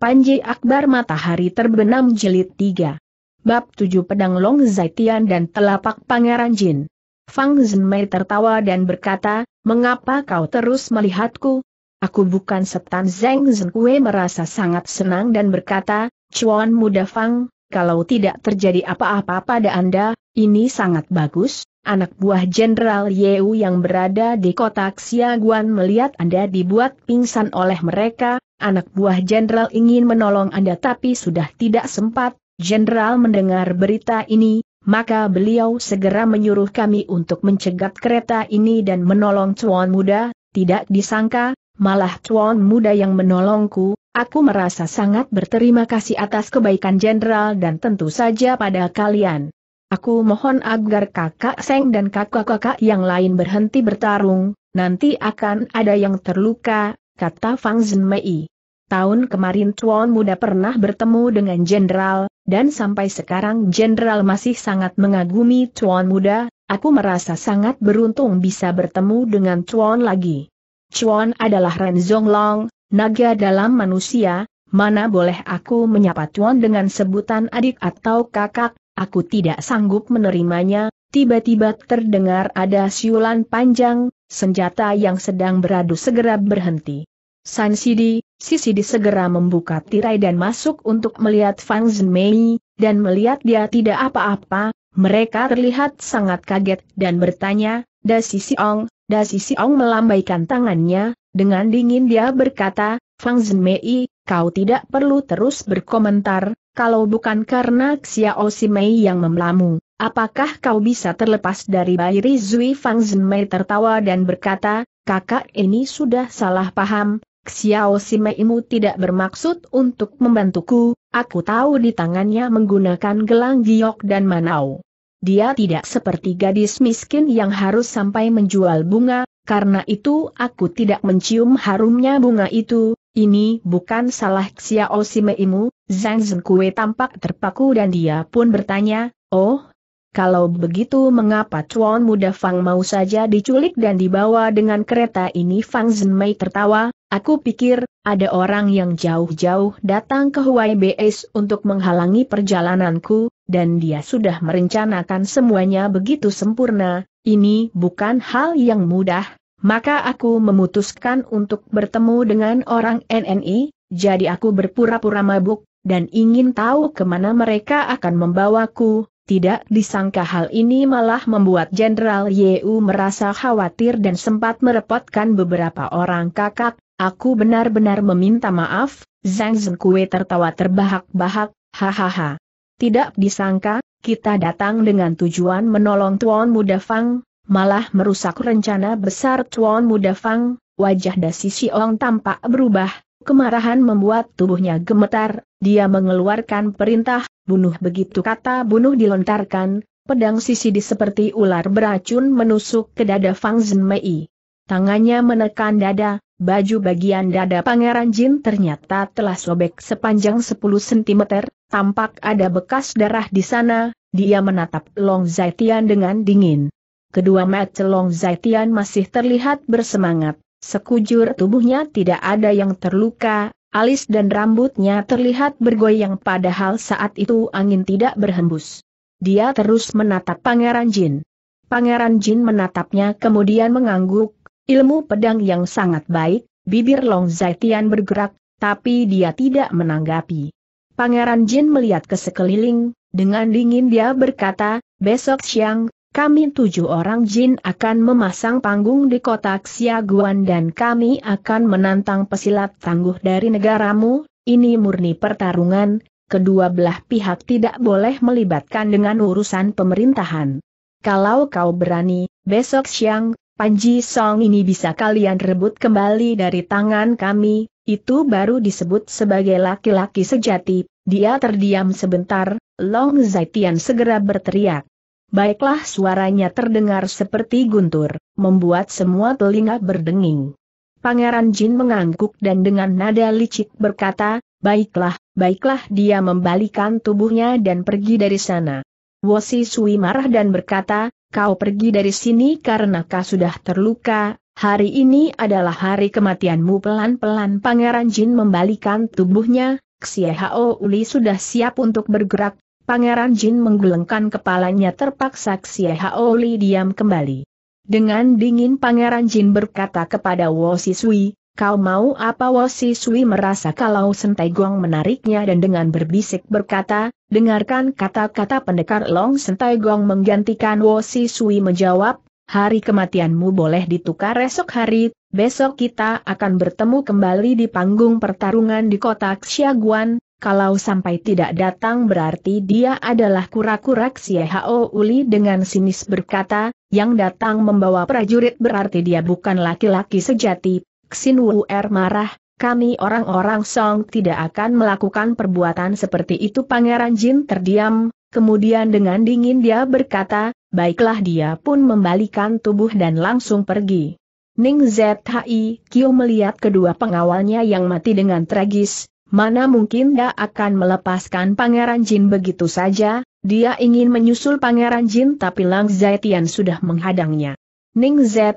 Panji Akbar Matahari Terbenam Jilid 3 Bab 7 Pedang Long Zaitian dan Telapak Pangeran Jin Fang Zhenmei tertawa dan berkata, Mengapa kau terus melihatku? Aku bukan setan Zeng Zhen merasa sangat senang dan berkata, Chuan Muda Fang, kalau tidak terjadi apa-apa pada Anda, ini sangat bagus, anak buah Jenderal Yeu yang berada di kotak Siaguan melihat Anda dibuat pingsan oleh mereka, anak buah jenderal ingin menolong Anda tapi sudah tidak sempat, jenderal mendengar berita ini, maka beliau segera menyuruh kami untuk mencegat kereta ini dan menolong Tuan Muda, tidak disangka, malah Tuan Muda yang menolongku, aku merasa sangat berterima kasih atas kebaikan jenderal dan tentu saja pada kalian. Aku mohon agar kakak Seng dan kakak-kakak yang lain berhenti bertarung, nanti akan ada yang terluka, kata Fang Zhenmei. Tahun kemarin Tuan Muda pernah bertemu dengan Jenderal, dan sampai sekarang Jenderal masih sangat mengagumi Tuan Muda, aku merasa sangat beruntung bisa bertemu dengan Tuan lagi. Tuan adalah Ren Zonglong, naga dalam manusia, mana boleh aku menyapa Tuan dengan sebutan adik atau kakak, aku tidak sanggup menerimanya, tiba-tiba terdengar ada siulan panjang, senjata yang sedang beradu segera berhenti. San Sidi, si Sidi segera membuka tirai dan masuk untuk melihat Fang Zhenmei, dan melihat dia tidak apa-apa, mereka terlihat sangat kaget dan bertanya, Da Sisi Ong, Da Sisi Ong melambaikan tangannya, dengan dingin dia berkata, Fang Zhenmei, kau tidak perlu terus berkomentar, kalau bukan karena Xiao Si Mei yang memelamu, Apakah kau bisa terlepas dari bayi? Zui Fang Zemei tertawa dan berkata, kakak ini sudah salah paham, Xiao Simeimu tidak bermaksud untuk membantuku, aku tahu di tangannya menggunakan gelang giok dan manau. Dia tidak seperti gadis miskin yang harus sampai menjual bunga, karena itu aku tidak mencium harumnya bunga itu, ini bukan salah Xiao Simeimu, Zhang Zengkue tampak terpaku dan dia pun bertanya, oh, kalau begitu mengapa Chuan Muda Fang mau saja diculik dan dibawa dengan kereta ini Fang Zenmei tertawa, aku pikir, ada orang yang jauh-jauh datang ke Huai BS untuk menghalangi perjalananku, dan dia sudah merencanakan semuanya begitu sempurna, ini bukan hal yang mudah, maka aku memutuskan untuk bertemu dengan orang NNI, jadi aku berpura-pura mabuk, dan ingin tahu kemana mereka akan membawaku, tidak disangka hal ini malah membuat Jenderal Yeu merasa khawatir dan sempat merepotkan beberapa orang kakak, aku benar-benar meminta maaf, Zhang Zengkue tertawa terbahak-bahak, hahaha. Tidak disangka, kita datang dengan tujuan menolong Tuan Muda Fang, malah merusak rencana besar Tuan Muda Fang, wajah Dasi Siong tampak berubah, Kemarahan membuat tubuhnya gemetar, dia mengeluarkan perintah, bunuh begitu kata bunuh dilontarkan, pedang sisi di seperti ular beracun menusuk ke dada Fang Zhenmei. Tangannya menekan dada, baju bagian dada Pangeran Jin ternyata telah sobek sepanjang 10 cm, tampak ada bekas darah di sana, dia menatap Long Zaitian dengan dingin. Kedua mata Long Zaitian masih terlihat bersemangat, Sekujur tubuhnya tidak ada yang terluka, alis dan rambutnya terlihat bergoyang padahal saat itu angin tidak berhembus. Dia terus menatap Pangeran Jin. Pangeran Jin menatapnya kemudian mengangguk, ilmu pedang yang sangat baik, bibir Long Zaitian bergerak, tapi dia tidak menanggapi. Pangeran Jin melihat ke sekeliling, dengan dingin dia berkata, besok siang, kami tujuh orang jin akan memasang panggung di kotak Siaguan dan kami akan menantang pesilat tangguh dari negaramu, ini murni pertarungan, kedua belah pihak tidak boleh melibatkan dengan urusan pemerintahan. Kalau kau berani, besok siang, Panji Song ini bisa kalian rebut kembali dari tangan kami, itu baru disebut sebagai laki-laki sejati, dia terdiam sebentar, Long Zaitian segera berteriak baiklah suaranya terdengar seperti guntur, membuat semua telinga berdenging. Pangeran Jin mengangguk dan dengan nada licik berkata, baiklah, baiklah dia membalikan tubuhnya dan pergi dari sana. Wosi Sui marah dan berkata, kau pergi dari sini karena kau sudah terluka, hari ini adalah hari kematianmu pelan-pelan Pangeran Jin membalikan tubuhnya, Xie Hao Uli sudah siap untuk bergerak, Pangeran Jin menggelengkan kepalanya terpaksa Xie Haoli diam kembali. Dengan dingin Pangeran Jin berkata kepada Wo Sui, kau mau apa Wo Sui merasa kalau Sentai Guang menariknya dan dengan berbisik berkata, dengarkan kata-kata pendekar Long Sentai Guang menggantikan Wo Sui menjawab, hari kematianmu boleh ditukar esok hari, besok kita akan bertemu kembali di panggung pertarungan di kota Xiaguan, kalau sampai tidak datang berarti dia adalah kura-kura Xiehao Uli dengan sinis berkata, yang datang membawa prajurit berarti dia bukan laki-laki sejati. Xin Wu marah, kami orang-orang Song tidak akan melakukan perbuatan seperti itu Pangeran Jin terdiam, kemudian dengan dingin dia berkata, baiklah dia pun membalikan tubuh dan langsung pergi. Ning Zhi Kyo melihat kedua pengawalnya yang mati dengan tragis, Mana mungkin dia akan melepaskan Pangeran Jin begitu saja, dia ingin menyusul Pangeran Jin tapi Lang Zaitian sudah menghadangnya. Ning Zhi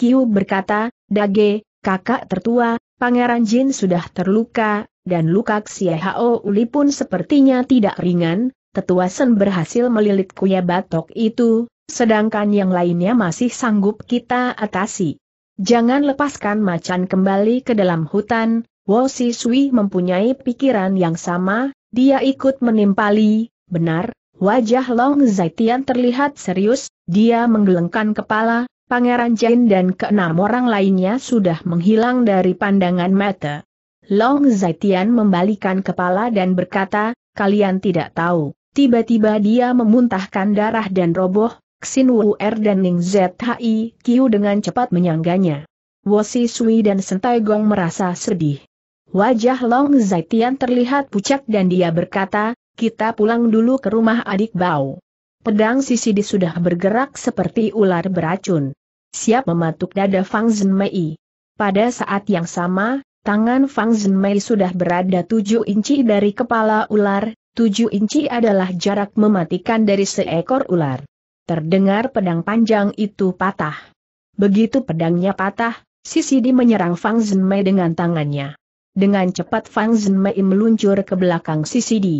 Kiu berkata, Dage, kakak tertua, Pangeran Jin sudah terluka, dan luka Xiehao Uli pun sepertinya tidak ringan, tetua Sen berhasil melilit kuya batok itu, sedangkan yang lainnya masih sanggup kita atasi. Jangan lepaskan macan kembali ke dalam hutan, Wo Si Sui mempunyai pikiran yang sama, dia ikut menimpali, benar, wajah Long Zaitian terlihat serius, dia menggelengkan kepala, Pangeran Jin dan keenam orang lainnya sudah menghilang dari pandangan mata. Long Zaitian membalikan kepala dan berkata, kalian tidak tahu, tiba-tiba dia memuntahkan darah dan roboh, Xin Wu Er dan Ning Zhi Qiu dengan cepat menyangganya. Si Sui dan Sentai Gong merasa sedih. Wajah Long Zaitian terlihat pucat dan dia berkata, kita pulang dulu ke rumah adik Bau. Pedang Sisi sudah bergerak seperti ular beracun. Siap mematuk dada Fang Zhenmei. Pada saat yang sama, tangan Fang Zhenmei sudah berada tujuh inci dari kepala ular, tujuh inci adalah jarak mematikan dari seekor ular. Terdengar pedang panjang itu patah. Begitu pedangnya patah, Sisi menyerang Fang Zhenmei dengan tangannya. Dengan cepat Fang Zhenmei meluncur ke belakang sisi di.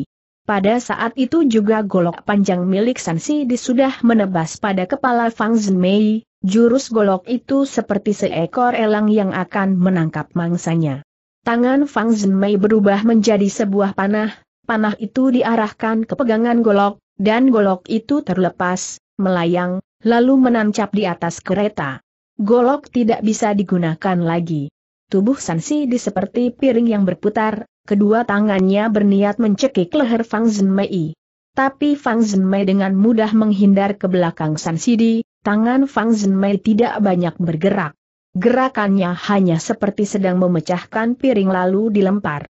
Pada saat itu juga golok panjang milik Sansi di sudah menebas pada kepala Fang Zhenmei, jurus golok itu seperti seekor elang yang akan menangkap mangsanya. Tangan Fang Zhenmei berubah menjadi sebuah panah, panah itu diarahkan ke pegangan golok, dan golok itu terlepas, melayang, lalu menancap di atas kereta. Golok tidak bisa digunakan lagi. Tubuh Sansi di seperti piring yang berputar, kedua tangannya berniat mencekik leher Fang Zenmei. Tapi Fang Zenmei dengan mudah menghindar ke belakang Sansi di, tangan Fang Zenmei tidak banyak bergerak. Gerakannya hanya seperti sedang memecahkan piring lalu dilempar.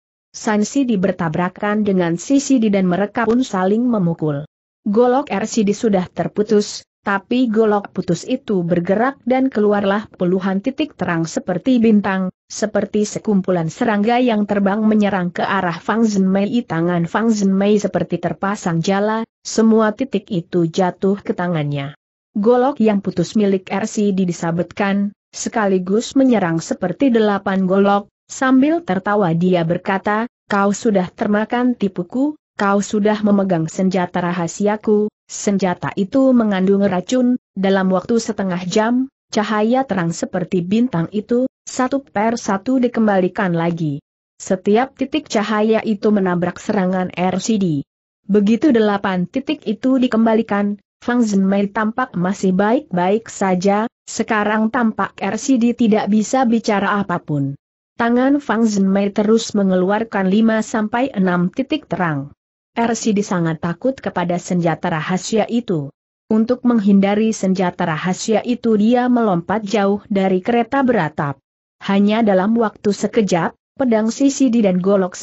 di bertabrakan dengan Sisi dan mereka pun saling memukul. Golok RCD sudah terputus, tapi golok putus itu bergerak dan keluarlah puluhan titik terang seperti bintang, seperti sekumpulan serangga yang terbang menyerang ke arah Fang Zhenmei. Tangan Fang Zhenmei seperti terpasang jala, semua titik itu jatuh ke tangannya. Golok yang putus milik RC didisabetkan, sekaligus menyerang seperti delapan golok, sambil tertawa dia berkata, kau sudah termakan tipuku, kau sudah memegang senjata rahasiaku, senjata itu mengandung racun, dalam waktu setengah jam, cahaya terang seperti bintang itu, satu per satu dikembalikan lagi. Setiap titik cahaya itu menabrak serangan RCD. Begitu delapan titik itu dikembalikan, Fang Zhenmei tampak masih baik-baik saja, sekarang tampak RCD tidak bisa bicara apapun. Tangan Fang Zhenmei terus mengeluarkan lima sampai enam titik terang. RCD sangat takut kepada senjata rahasia itu. Untuk menghindari senjata rahasia itu dia melompat jauh dari kereta beratap. Hanya dalam waktu sekejap, pedang di dan golok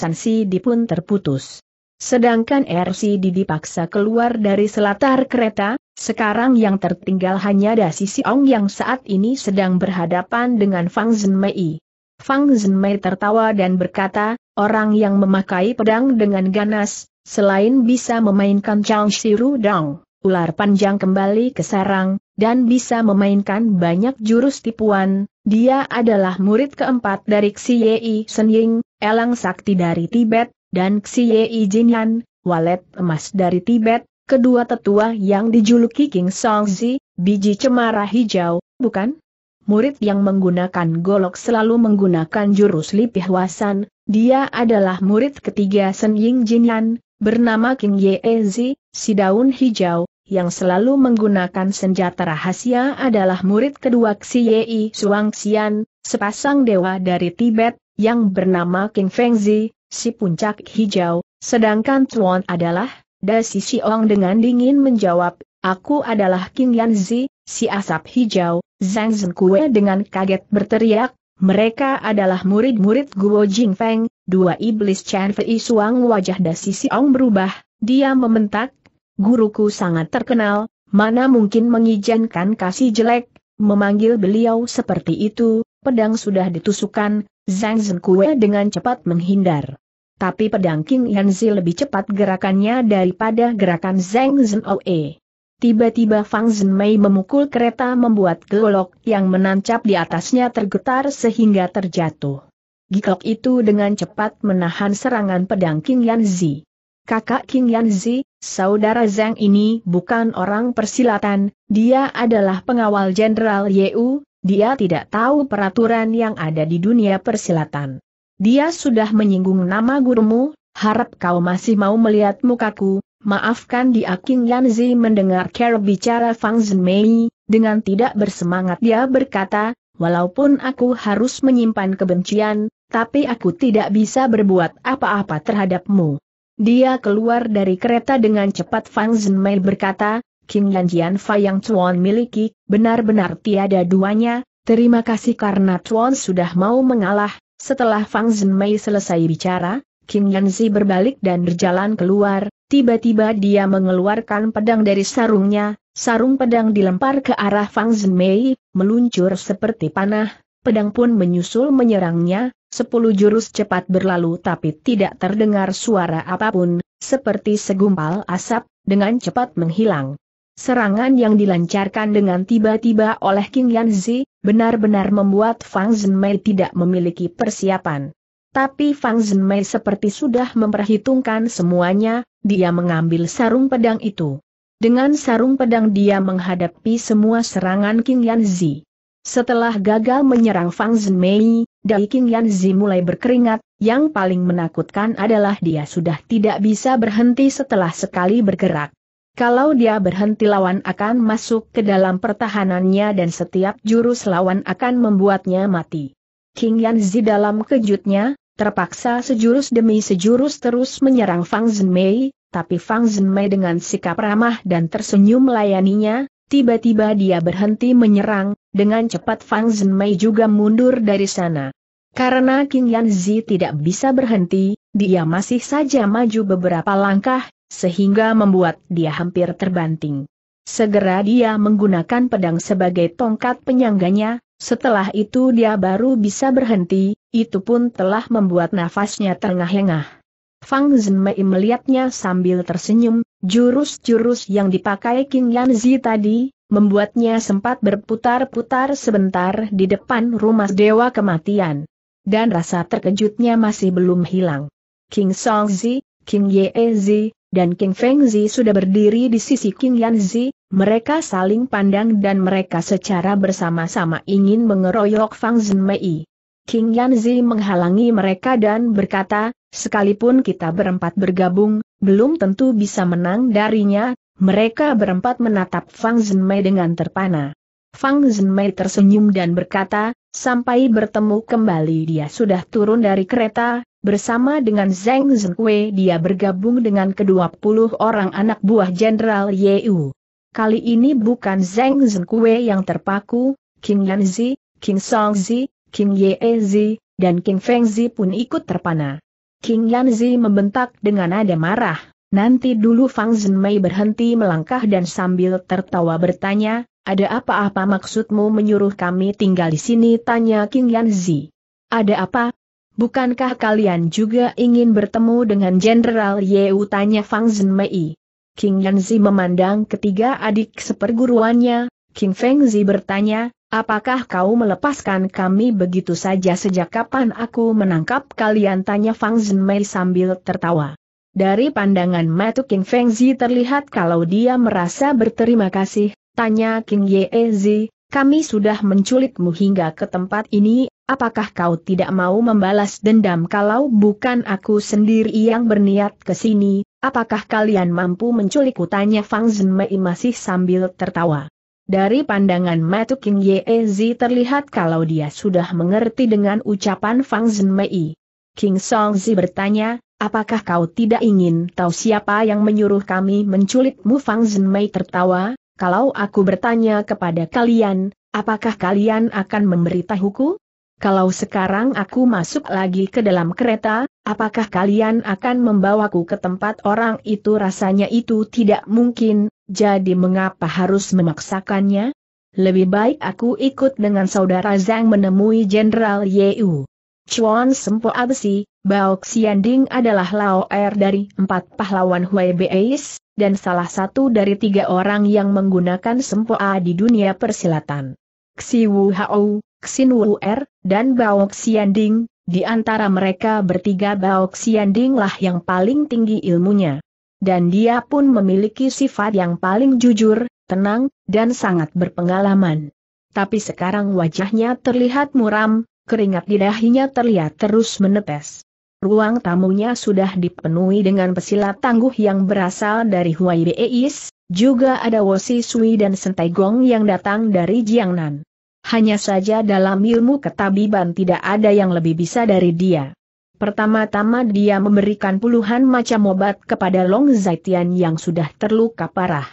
di pun terputus. Sedangkan RCD dipaksa keluar dari selatar kereta, sekarang yang tertinggal hanya Dasi Sisi Ong yang saat ini sedang berhadapan dengan Fang Zenmei. Fang Zenmei tertawa dan berkata, orang yang memakai pedang dengan ganas, selain bisa memainkan Chang Shiru Dong, ular panjang kembali ke sarang, dan bisa memainkan banyak jurus tipuan, dia adalah murid keempat dari Xiei Senying, Elang Sakti dari Tibet, dan Xiei Jinyan, walet emas dari Tibet, kedua tetua yang dijuluki King Songzi, biji cemara hijau, bukan? Murid yang menggunakan golok selalu menggunakan jurus lipih wasan, dia adalah murid ketiga Senying Jinyan, bernama King Yeezi, si daun hijau, yang selalu menggunakan senjata rahasia adalah murid kedua Xiei Suang Xian, sepasang dewa dari Tibet, yang bernama King Fengzi, si puncak hijau, sedangkan Tuan adalah, Da Si Xiong dengan dingin menjawab, aku adalah King Yanzi, si asap hijau, Zhang Zhenkue dengan kaget berteriak, mereka adalah murid-murid Guo Jingfeng, dua iblis Chen Fei Suang wajah Da Si Xiong berubah, dia mementak. Guruku sangat terkenal, mana mungkin mengizinkan kasih jelek, memanggil beliau seperti itu, pedang sudah ditusukan, Zhang Zhenkue dengan cepat menghindar. Tapi pedang King Yanzi lebih cepat gerakannya daripada gerakan Zhang Zenoe. Tiba-tiba Fang Zhenmei memukul kereta membuat golok yang menancap di atasnya tergetar sehingga terjatuh. Gikok itu dengan cepat menahan serangan pedang King Yanzi kakak King Yanzi, saudara Zhang ini bukan orang persilatan, dia adalah pengawal Jenderal Yeu, dia tidak tahu peraturan yang ada di dunia persilatan. Dia sudah menyinggung nama gurumu, harap kau masih mau melihat mukaku, maafkan dia King Yanzi mendengar Carol bicara Fang Zhenmei, dengan tidak bersemangat dia berkata, walaupun aku harus menyimpan kebencian, tapi aku tidak bisa berbuat apa-apa terhadapmu. Dia keluar dari kereta dengan cepat Fang Zhenmei berkata, King Yan Fa yang Tuan miliki, benar-benar tiada duanya, terima kasih karena Tuan sudah mau mengalah. Setelah Fang Zhenmei selesai bicara, King Yanzi berbalik dan berjalan keluar, tiba-tiba dia mengeluarkan pedang dari sarungnya, sarung pedang dilempar ke arah Fang Zhenmei, meluncur seperti panah, pedang pun menyusul menyerangnya, Sepuluh jurus cepat berlalu tapi tidak terdengar suara apapun, seperti segumpal asap, dengan cepat menghilang. Serangan yang dilancarkan dengan tiba-tiba oleh King Yanzi, benar-benar membuat Fang Zhenmei tidak memiliki persiapan. Tapi Fang Zhenmei seperti sudah memperhitungkan semuanya, dia mengambil sarung pedang itu. Dengan sarung pedang dia menghadapi semua serangan King Yanzi. Setelah gagal menyerang Fang Zhenmei, Dai Yan Yanzi mulai berkeringat, yang paling menakutkan adalah dia sudah tidak bisa berhenti setelah sekali bergerak. Kalau dia berhenti lawan akan masuk ke dalam pertahanannya dan setiap jurus lawan akan membuatnya mati. King Yanzi dalam kejutnya, terpaksa sejurus demi sejurus terus menyerang Fang Zhenmei, tapi Fang Zhenmei dengan sikap ramah dan tersenyum melayaninya, tiba-tiba dia berhenti menyerang, dengan cepat Fang Zhenmei juga mundur dari sana. Karena King Zi tidak bisa berhenti, dia masih saja maju beberapa langkah, sehingga membuat dia hampir terbanting. Segera dia menggunakan pedang sebagai tongkat penyangganya, setelah itu dia baru bisa berhenti, itu pun telah membuat nafasnya terengah-engah. Fang Zhenmei melihatnya sambil tersenyum, jurus-jurus yang dipakai King Zi tadi, membuatnya sempat berputar-putar sebentar di depan rumah Dewa Kematian. Dan rasa terkejutnya masih belum hilang. King Songzi, King Ye Zi, dan King Feng Zi sudah berdiri di sisi King Yan Zi, mereka saling pandang dan mereka secara bersama-sama ingin mengeroyok Fang Zhenmei. King Yan Zi menghalangi mereka dan berkata, sekalipun kita berempat bergabung, belum tentu bisa menang darinya, mereka berempat menatap Fang Zhenmei dengan terpana. Fang Zhenmei tersenyum dan berkata, sampai bertemu kembali dia sudah turun dari kereta, bersama dengan Zheng Zhenkwe dia bergabung dengan kedua puluh orang anak buah Jenderal Yeu. Kali ini bukan Zheng Zhenkwe yang terpaku, King Yanzi, King Songzi, King Yeezi, dan King Fengzi pun ikut terpana. King Yanzi membentak dengan nada marah, Nanti dulu Fang Zhenmei berhenti melangkah dan sambil tertawa bertanya, ada apa-apa maksudmu menyuruh kami tinggal di sini? Tanya King Yanzi. Ada apa? Bukankah kalian juga ingin bertemu dengan Jenderal Ye U Tanya Fang Zhenmei. King Yanzi memandang ketiga adik seperguruannya, King Feng Zi bertanya, apakah kau melepaskan kami begitu saja sejak kapan aku menangkap kalian? Tanya Fang Zhenmei sambil tertawa. Dari pandangan mata King Fengzi terlihat kalau dia merasa berterima kasih, tanya King Ye Zi, kami sudah menculikmu hingga ke tempat ini, apakah kau tidak mau membalas dendam kalau bukan aku sendiri yang berniat ke sini, apakah kalian mampu menculikku tanya Fang Zhenmei masih sambil tertawa. Dari pandangan Matu King Ye Zi terlihat kalau dia sudah mengerti dengan ucapan Fang Zhenmei. King Song Songzi bertanya, Apakah kau tidak ingin tahu siapa yang menyuruh kami Mu Fang Zhenmei tertawa, kalau aku bertanya kepada kalian, apakah kalian akan memberitahuku? Kalau sekarang aku masuk lagi ke dalam kereta, apakah kalian akan membawaku ke tempat orang itu? Rasanya itu tidak mungkin, jadi mengapa harus memaksakannya? Lebih baik aku ikut dengan saudara Zhang menemui Jenderal Yeu. Chuan Sempo Abesi, Bao Xianding adalah Lao Er dari empat pahlawan Hui Beis, dan salah satu dari tiga orang yang menggunakan Sempo A di dunia persilatan. Xi Wu Hao, Xin Wu Er, dan Bao Xianding, di antara mereka bertiga Bao Xianding lah yang paling tinggi ilmunya. Dan dia pun memiliki sifat yang paling jujur, tenang, dan sangat berpengalaman. Tapi sekarang wajahnya terlihat muram, keringat di dahinya terlihat terus menetes. Ruang tamunya sudah dipenuhi dengan pesilat tangguh yang berasal dari Huai Beis, juga ada Wosi Sui dan Sentai Gong yang datang dari Jiangnan. Hanya saja dalam ilmu ketabiban tidak ada yang lebih bisa dari dia. Pertama-tama dia memberikan puluhan macam obat kepada Long Zaitian yang sudah terluka parah.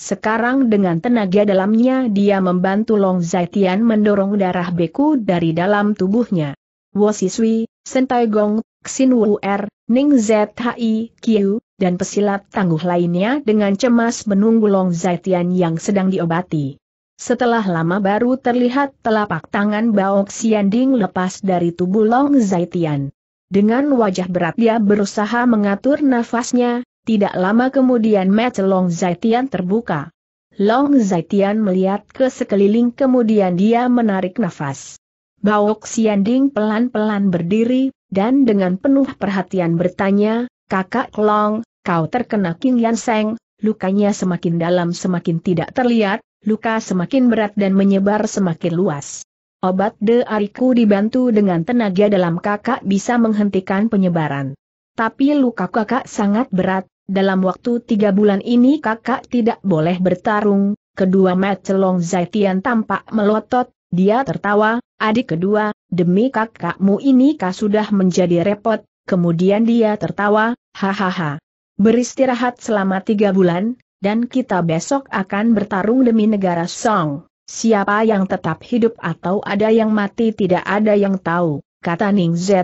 Sekarang dengan tenaga dalamnya dia membantu Long Zaitian mendorong darah beku dari dalam tubuhnya. Wosiswi, Sentai Gong, Xin Wu Er, Ning Zhi Qiu, dan pesilat tangguh lainnya dengan cemas menunggu Long Zaitian yang sedang diobati. Setelah lama baru terlihat telapak tangan Xian Xianding lepas dari tubuh Long Zaitian. Dengan wajah berat dia berusaha mengatur nafasnya, tidak lama kemudian match Long Zaitian terbuka. Long Zaitian melihat ke sekeliling kemudian dia menarik nafas. Baok Sianding pelan-pelan berdiri, dan dengan penuh perhatian bertanya, Kakak Long, kau terkena King Yan Seng, lukanya semakin dalam semakin tidak terlihat, luka semakin berat dan menyebar semakin luas. Obat de Ariku dibantu dengan tenaga dalam kakak bisa menghentikan penyebaran. Tapi luka kakak sangat berat, dalam waktu tiga bulan ini kakak tidak boleh bertarung, kedua Matelong Zaitian tampak melotot, dia tertawa, adik kedua, demi kakakmu ini kah sudah menjadi repot, kemudian dia tertawa, hahaha. Beristirahat selama tiga bulan, dan kita besok akan bertarung demi negara Song. Siapa yang tetap hidup atau ada yang mati tidak ada yang tahu, kata Ning Zhi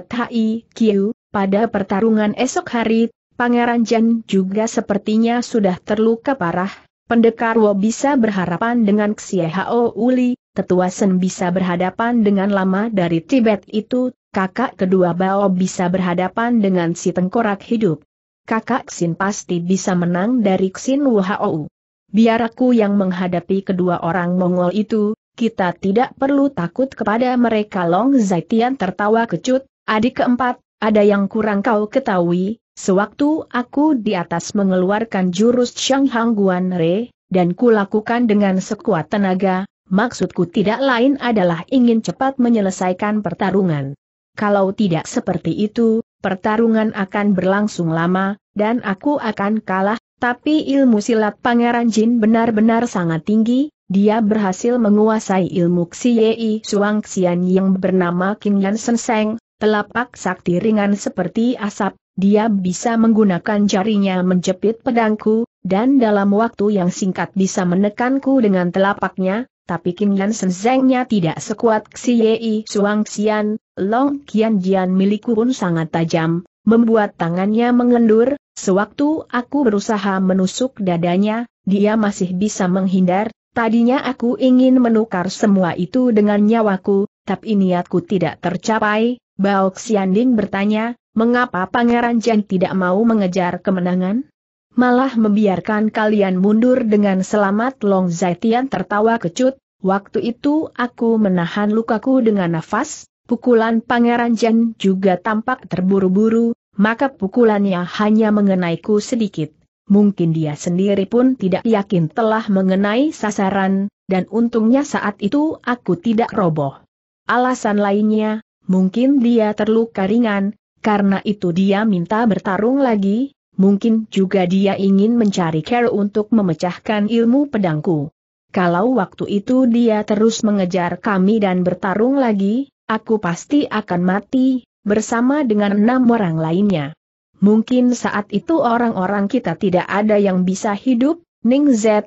pada pertarungan esok hari Pangeran Jan juga sepertinya sudah terluka parah, Pendekar Wo bisa berharapan dengan Xiehao Uli, Tetua Sen bisa berhadapan dengan lama dari Tibet itu, kakak kedua Bao bisa berhadapan dengan si tengkorak hidup. Kakak Xin pasti bisa menang dari Xin Wuhao. Biar aku yang menghadapi kedua orang Mongol itu, kita tidak perlu takut kepada mereka Long Zaitian tertawa kecut, adik keempat, ada yang kurang kau ketahui, Sewaktu aku di atas mengeluarkan jurus Hang Guan Re, dan kulakukan dengan sekuat tenaga, maksudku tidak lain adalah ingin cepat menyelesaikan pertarungan. Kalau tidak seperti itu, pertarungan akan berlangsung lama, dan aku akan kalah, tapi ilmu silat Pangeran Jin benar-benar sangat tinggi, dia berhasil menguasai ilmu Xiei Suang Xian yang bernama King Sen Seng, telapak sakti ringan seperti asap, dia bisa menggunakan jarinya menjepit pedangku, dan dalam waktu yang singkat bisa menekanku dengan telapaknya, tapi Yan Senzengnya tidak sekuat Yi Suang Xian, Long Qian Jian milikku pun sangat tajam, membuat tangannya mengendur, sewaktu aku berusaha menusuk dadanya, dia masih bisa menghindar, tadinya aku ingin menukar semua itu dengan nyawaku, tapi niatku tidak tercapai, Bao Xianding bertanya, Mengapa Pangeran Jan tidak mau mengejar kemenangan? Malah membiarkan kalian mundur dengan selamat Long Zaitian tertawa kecut, waktu itu aku menahan lukaku dengan nafas, pukulan Pangeran Jan juga tampak terburu-buru, maka pukulannya hanya mengenaiku sedikit. Mungkin dia sendiri pun tidak yakin telah mengenai sasaran, dan untungnya saat itu aku tidak roboh. Alasan lainnya, mungkin dia terluka ringan, karena itu dia minta bertarung lagi, mungkin juga dia ingin mencari Carol untuk memecahkan ilmu pedangku. Kalau waktu itu dia terus mengejar kami dan bertarung lagi, aku pasti akan mati, bersama dengan enam orang lainnya. Mungkin saat itu orang-orang kita tidak ada yang bisa hidup, Ning Zhi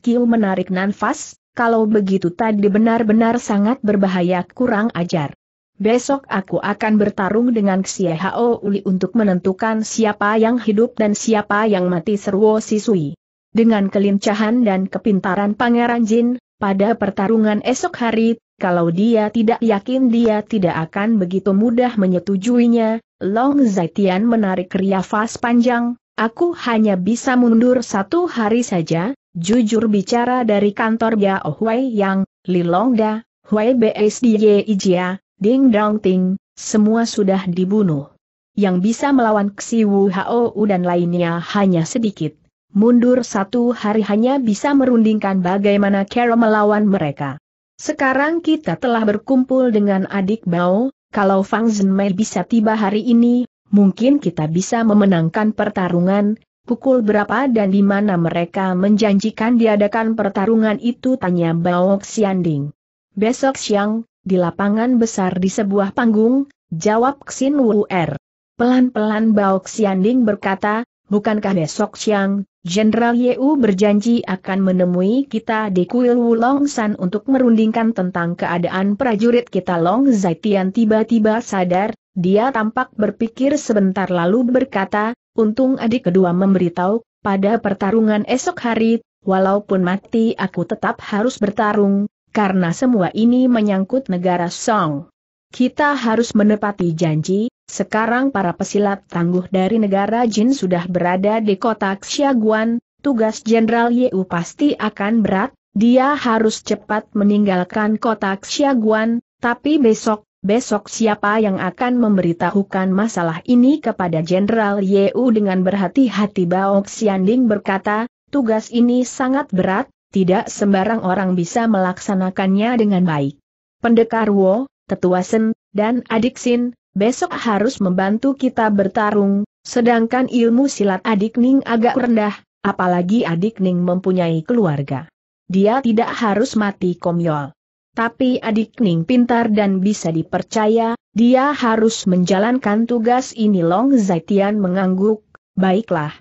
Kiu menarik nafas, kalau begitu tadi benar-benar sangat berbahaya kurang ajar. Besok aku akan bertarung dengan Xie Hao Uli untuk menentukan siapa yang hidup dan siapa yang mati Serwo Sisui. Dengan kelincahan dan kepintaran Pangeran Jin, pada pertarungan esok hari, kalau dia tidak yakin dia tidak akan begitu mudah menyetujuinya, Long Zaitian menarik riafas panjang, aku hanya bisa mundur satu hari saja, jujur bicara dari kantor Biao Hui Yang, Lilongda, Hui BSD Yijia. Ding Dong Ting, semua sudah dibunuh. Yang bisa melawan Ksi Wu Hao dan lainnya hanya sedikit. Mundur satu hari hanya bisa merundingkan bagaimana Carol melawan mereka. Sekarang kita telah berkumpul dengan adik Bao, kalau Fang Zhenmei bisa tiba hari ini, mungkin kita bisa memenangkan pertarungan, pukul berapa dan di mana mereka menjanjikan diadakan pertarungan itu tanya Bao Xianding. Besok siang, di lapangan besar di sebuah panggung, jawab Xin Wu Er. Pelan-pelan Bao Xianding berkata, bukankah besok siang, Jenderal Yeu berjanji akan menemui kita di Kuil Long San untuk merundingkan tentang keadaan prajurit kita Long Zaitian tiba-tiba sadar, dia tampak berpikir sebentar lalu berkata, untung adik kedua memberitahu, pada pertarungan esok hari, walaupun mati aku tetap harus bertarung, karena semua ini menyangkut negara Song. Kita harus menepati janji, sekarang para pesilat tangguh dari negara Jin sudah berada di kota Xiaguan, tugas Jenderal Yeu pasti akan berat, dia harus cepat meninggalkan kota Xiaguan, tapi besok, besok siapa yang akan memberitahukan masalah ini kepada Jenderal Yeu dengan berhati-hati Bao Xianding berkata, tugas ini sangat berat, tidak sembarang orang bisa melaksanakannya dengan baik. Pendekar Wo, Tetua Sen, dan Adik Sin, besok harus membantu kita bertarung, sedangkan ilmu silat Adik Ning agak rendah, apalagi Adik Ning mempunyai keluarga. Dia tidak harus mati komyol. Tapi Adik Ning pintar dan bisa dipercaya, dia harus menjalankan tugas ini Long Zaitian mengangguk, baiklah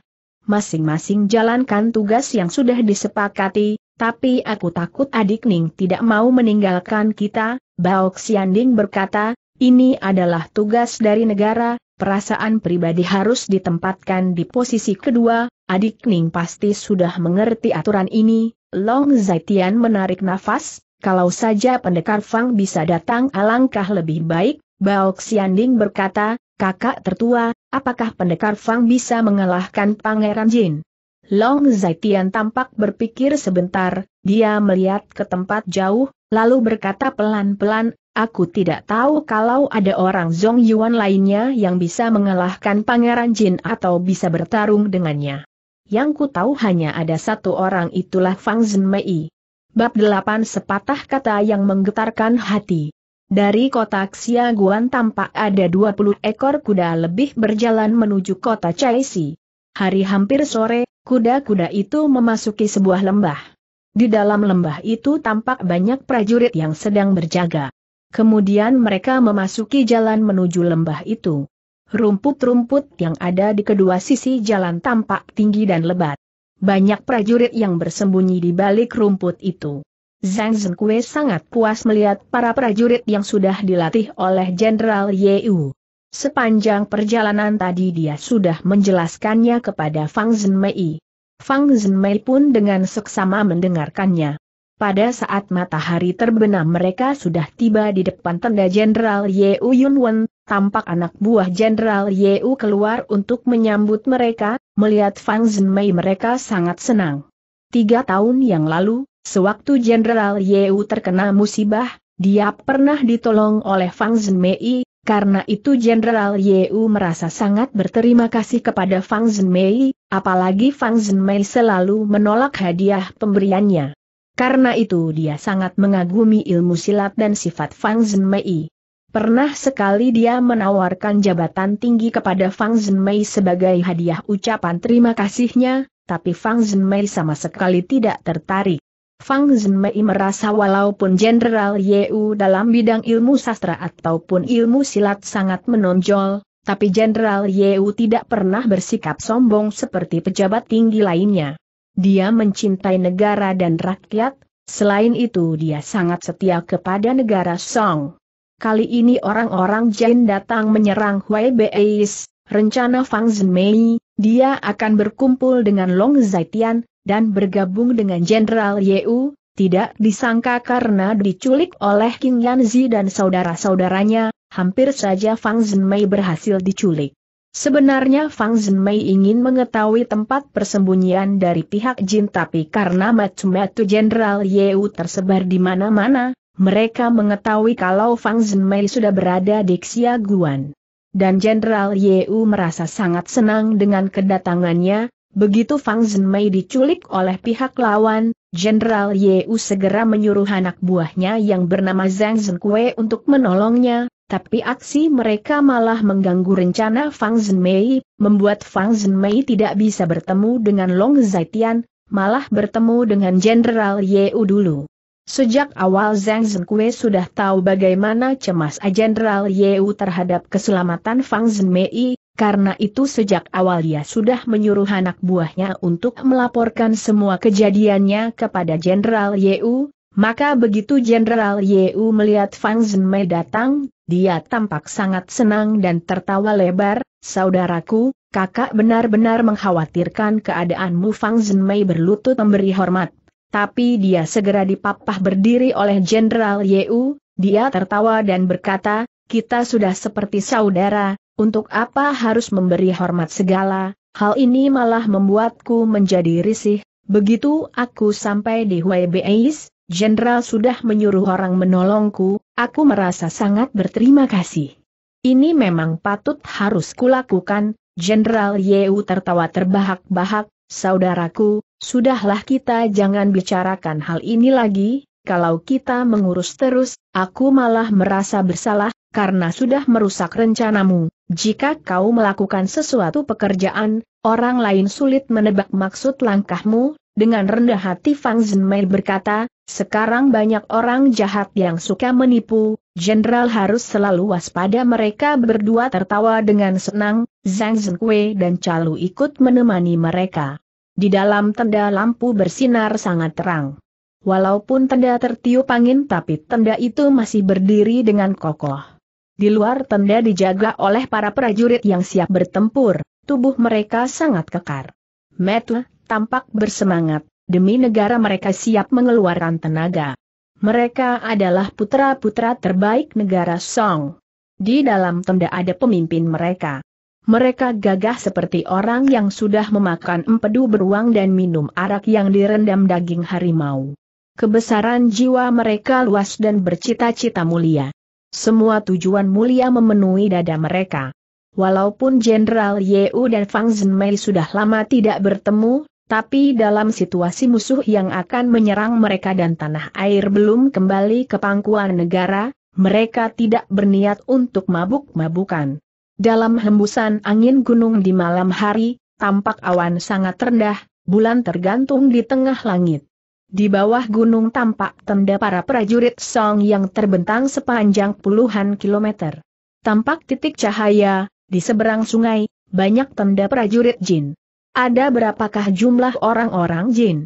masing-masing jalankan tugas yang sudah disepakati, tapi aku takut adik Ning tidak mau meninggalkan kita, Bao Xianding berkata, ini adalah tugas dari negara, perasaan pribadi harus ditempatkan di posisi kedua, adik Ning pasti sudah mengerti aturan ini, Long Zaitian menarik nafas, kalau saja pendekar Fang bisa datang alangkah lebih baik, Bao Xianding berkata, kakak tertua, apakah pendekar Fang bisa mengalahkan Pangeran Jin? Long Zaitian tampak berpikir sebentar, dia melihat ke tempat jauh, lalu berkata pelan-pelan, aku tidak tahu kalau ada orang Zong Yuan lainnya yang bisa mengalahkan Pangeran Jin atau bisa bertarung dengannya. Yang ku tahu hanya ada satu orang itulah Fang Zhenmei. Bab 8 sepatah kata yang menggetarkan hati. Dari kota Guan tampak ada 20 ekor kuda lebih berjalan menuju kota Chaisi. Hari hampir sore, kuda-kuda itu memasuki sebuah lembah. Di dalam lembah itu tampak banyak prajurit yang sedang berjaga. Kemudian mereka memasuki jalan menuju lembah itu. Rumput-rumput yang ada di kedua sisi jalan tampak tinggi dan lebat. Banyak prajurit yang bersembunyi di balik rumput itu. Zhang Zhenkwe sangat puas melihat para prajurit yang sudah dilatih oleh Jenderal Ye Yu. Sepanjang perjalanan tadi dia sudah menjelaskannya kepada Fang Zhenmei. Fang Zhenmei pun dengan seksama mendengarkannya. Pada saat matahari terbenam mereka sudah tiba di depan tenda Jenderal Yeu Yunwen, tampak anak buah Jenderal Ye U keluar untuk menyambut mereka, melihat Fang Zhenmei mereka sangat senang. Tiga tahun yang lalu, sewaktu Jenderal Ye U terkena musibah, dia pernah ditolong oleh Fang Zhenmei, karena itu Jenderal Yeu merasa sangat berterima kasih kepada Fang Zhenmei, apalagi Fang Zhenmei selalu menolak hadiah pemberiannya. Karena itu dia sangat mengagumi ilmu silat dan sifat Fang Zhenmei. Pernah sekali dia menawarkan jabatan tinggi kepada Fang Zhenmei sebagai hadiah ucapan terima kasihnya, tapi Fang Zhenmei sama sekali tidak tertarik. Fang Zhenmei merasa walaupun Jenderal Yeu dalam bidang ilmu sastra ataupun ilmu silat sangat menonjol, tapi Jenderal Yeu tidak pernah bersikap sombong seperti pejabat tinggi lainnya. Dia mencintai negara dan rakyat, selain itu dia sangat setia kepada negara Song. Kali ini orang-orang Jin datang menyerang Hui Beis, rencana Fang Zhenmei, dia akan berkumpul dengan Long Zaitian, dan bergabung dengan Jenderal Yeu, tidak disangka karena diculik oleh King Yanzi dan saudara-saudaranya, hampir saja Fang Zhenmei berhasil diculik. Sebenarnya Fang Zhenmei ingin mengetahui tempat persembunyian dari pihak Jin tapi karena matu-matu Jenderal Yeu tersebar di mana-mana, mereka mengetahui kalau Fang Zhenmei sudah berada di Xia Guan. Dan Jenderal Yeu merasa sangat senang dengan kedatangannya, Begitu Fang Zhenmei diculik oleh pihak lawan, Jenderal Yeu segera menyuruh anak buahnya yang bernama Zhang Zhenkue untuk menolongnya, tapi aksi mereka malah mengganggu rencana Fang Zhenmei, membuat Fang Zhenmei tidak bisa bertemu dengan Long Zaitian, malah bertemu dengan Jenderal Yeu dulu. Sejak awal Zhang Zhenkue sudah tahu bagaimana cemas Jenderal Yeu terhadap keselamatan Fang Zhenmei, karena itu sejak awal ia sudah menyuruh anak buahnya untuk melaporkan semua kejadiannya kepada Jenderal Yeu, maka begitu Jenderal Yeu melihat Fang Zhenmei datang, dia tampak sangat senang dan tertawa lebar, saudaraku, kakak benar-benar mengkhawatirkan keadaanmu Fang Zhenmei berlutut memberi hormat. Tapi dia segera dipapah berdiri oleh Jenderal Yeu, dia tertawa dan berkata, kita sudah seperti saudara, untuk apa harus memberi hormat segala, hal ini malah membuatku menjadi risih, begitu aku sampai di Hue Jenderal sudah menyuruh orang menolongku, aku merasa sangat berterima kasih. Ini memang patut harus kulakukan, Jenderal Yeu tertawa terbahak-bahak, saudaraku, sudahlah kita jangan bicarakan hal ini lagi, kalau kita mengurus terus, aku malah merasa bersalah, karena sudah merusak rencanamu. Jika kau melakukan sesuatu pekerjaan, orang lain sulit menebak maksud langkahmu, dengan rendah hati Fang Zhenmei berkata, sekarang banyak orang jahat yang suka menipu, jenderal harus selalu waspada mereka berdua tertawa dengan senang, Zhang Zhenkui dan Calu ikut menemani mereka. Di dalam tenda lampu bersinar sangat terang. Walaupun tenda tertiup angin tapi tenda itu masih berdiri dengan kokoh. Di luar tenda dijaga oleh para prajurit yang siap bertempur, tubuh mereka sangat kekar. Metu, tampak bersemangat, demi negara mereka siap mengeluarkan tenaga. Mereka adalah putra-putra terbaik negara Song. Di dalam tenda ada pemimpin mereka. Mereka gagah seperti orang yang sudah memakan empedu beruang dan minum arak yang direndam daging harimau. Kebesaran jiwa mereka luas dan bercita-cita mulia. Semua tujuan mulia memenuhi dada mereka. Walaupun Jenderal Yeu dan Fang Zhenmei sudah lama tidak bertemu, tapi dalam situasi musuh yang akan menyerang mereka dan tanah air belum kembali ke pangkuan negara, mereka tidak berniat untuk mabuk-mabukan. Dalam hembusan angin gunung di malam hari, tampak awan sangat rendah, bulan tergantung di tengah langit. Di bawah gunung tampak tenda para prajurit Song yang terbentang sepanjang puluhan kilometer. Tampak titik cahaya, di seberang sungai, banyak tenda prajurit Jin. Ada berapakah jumlah orang-orang Jin?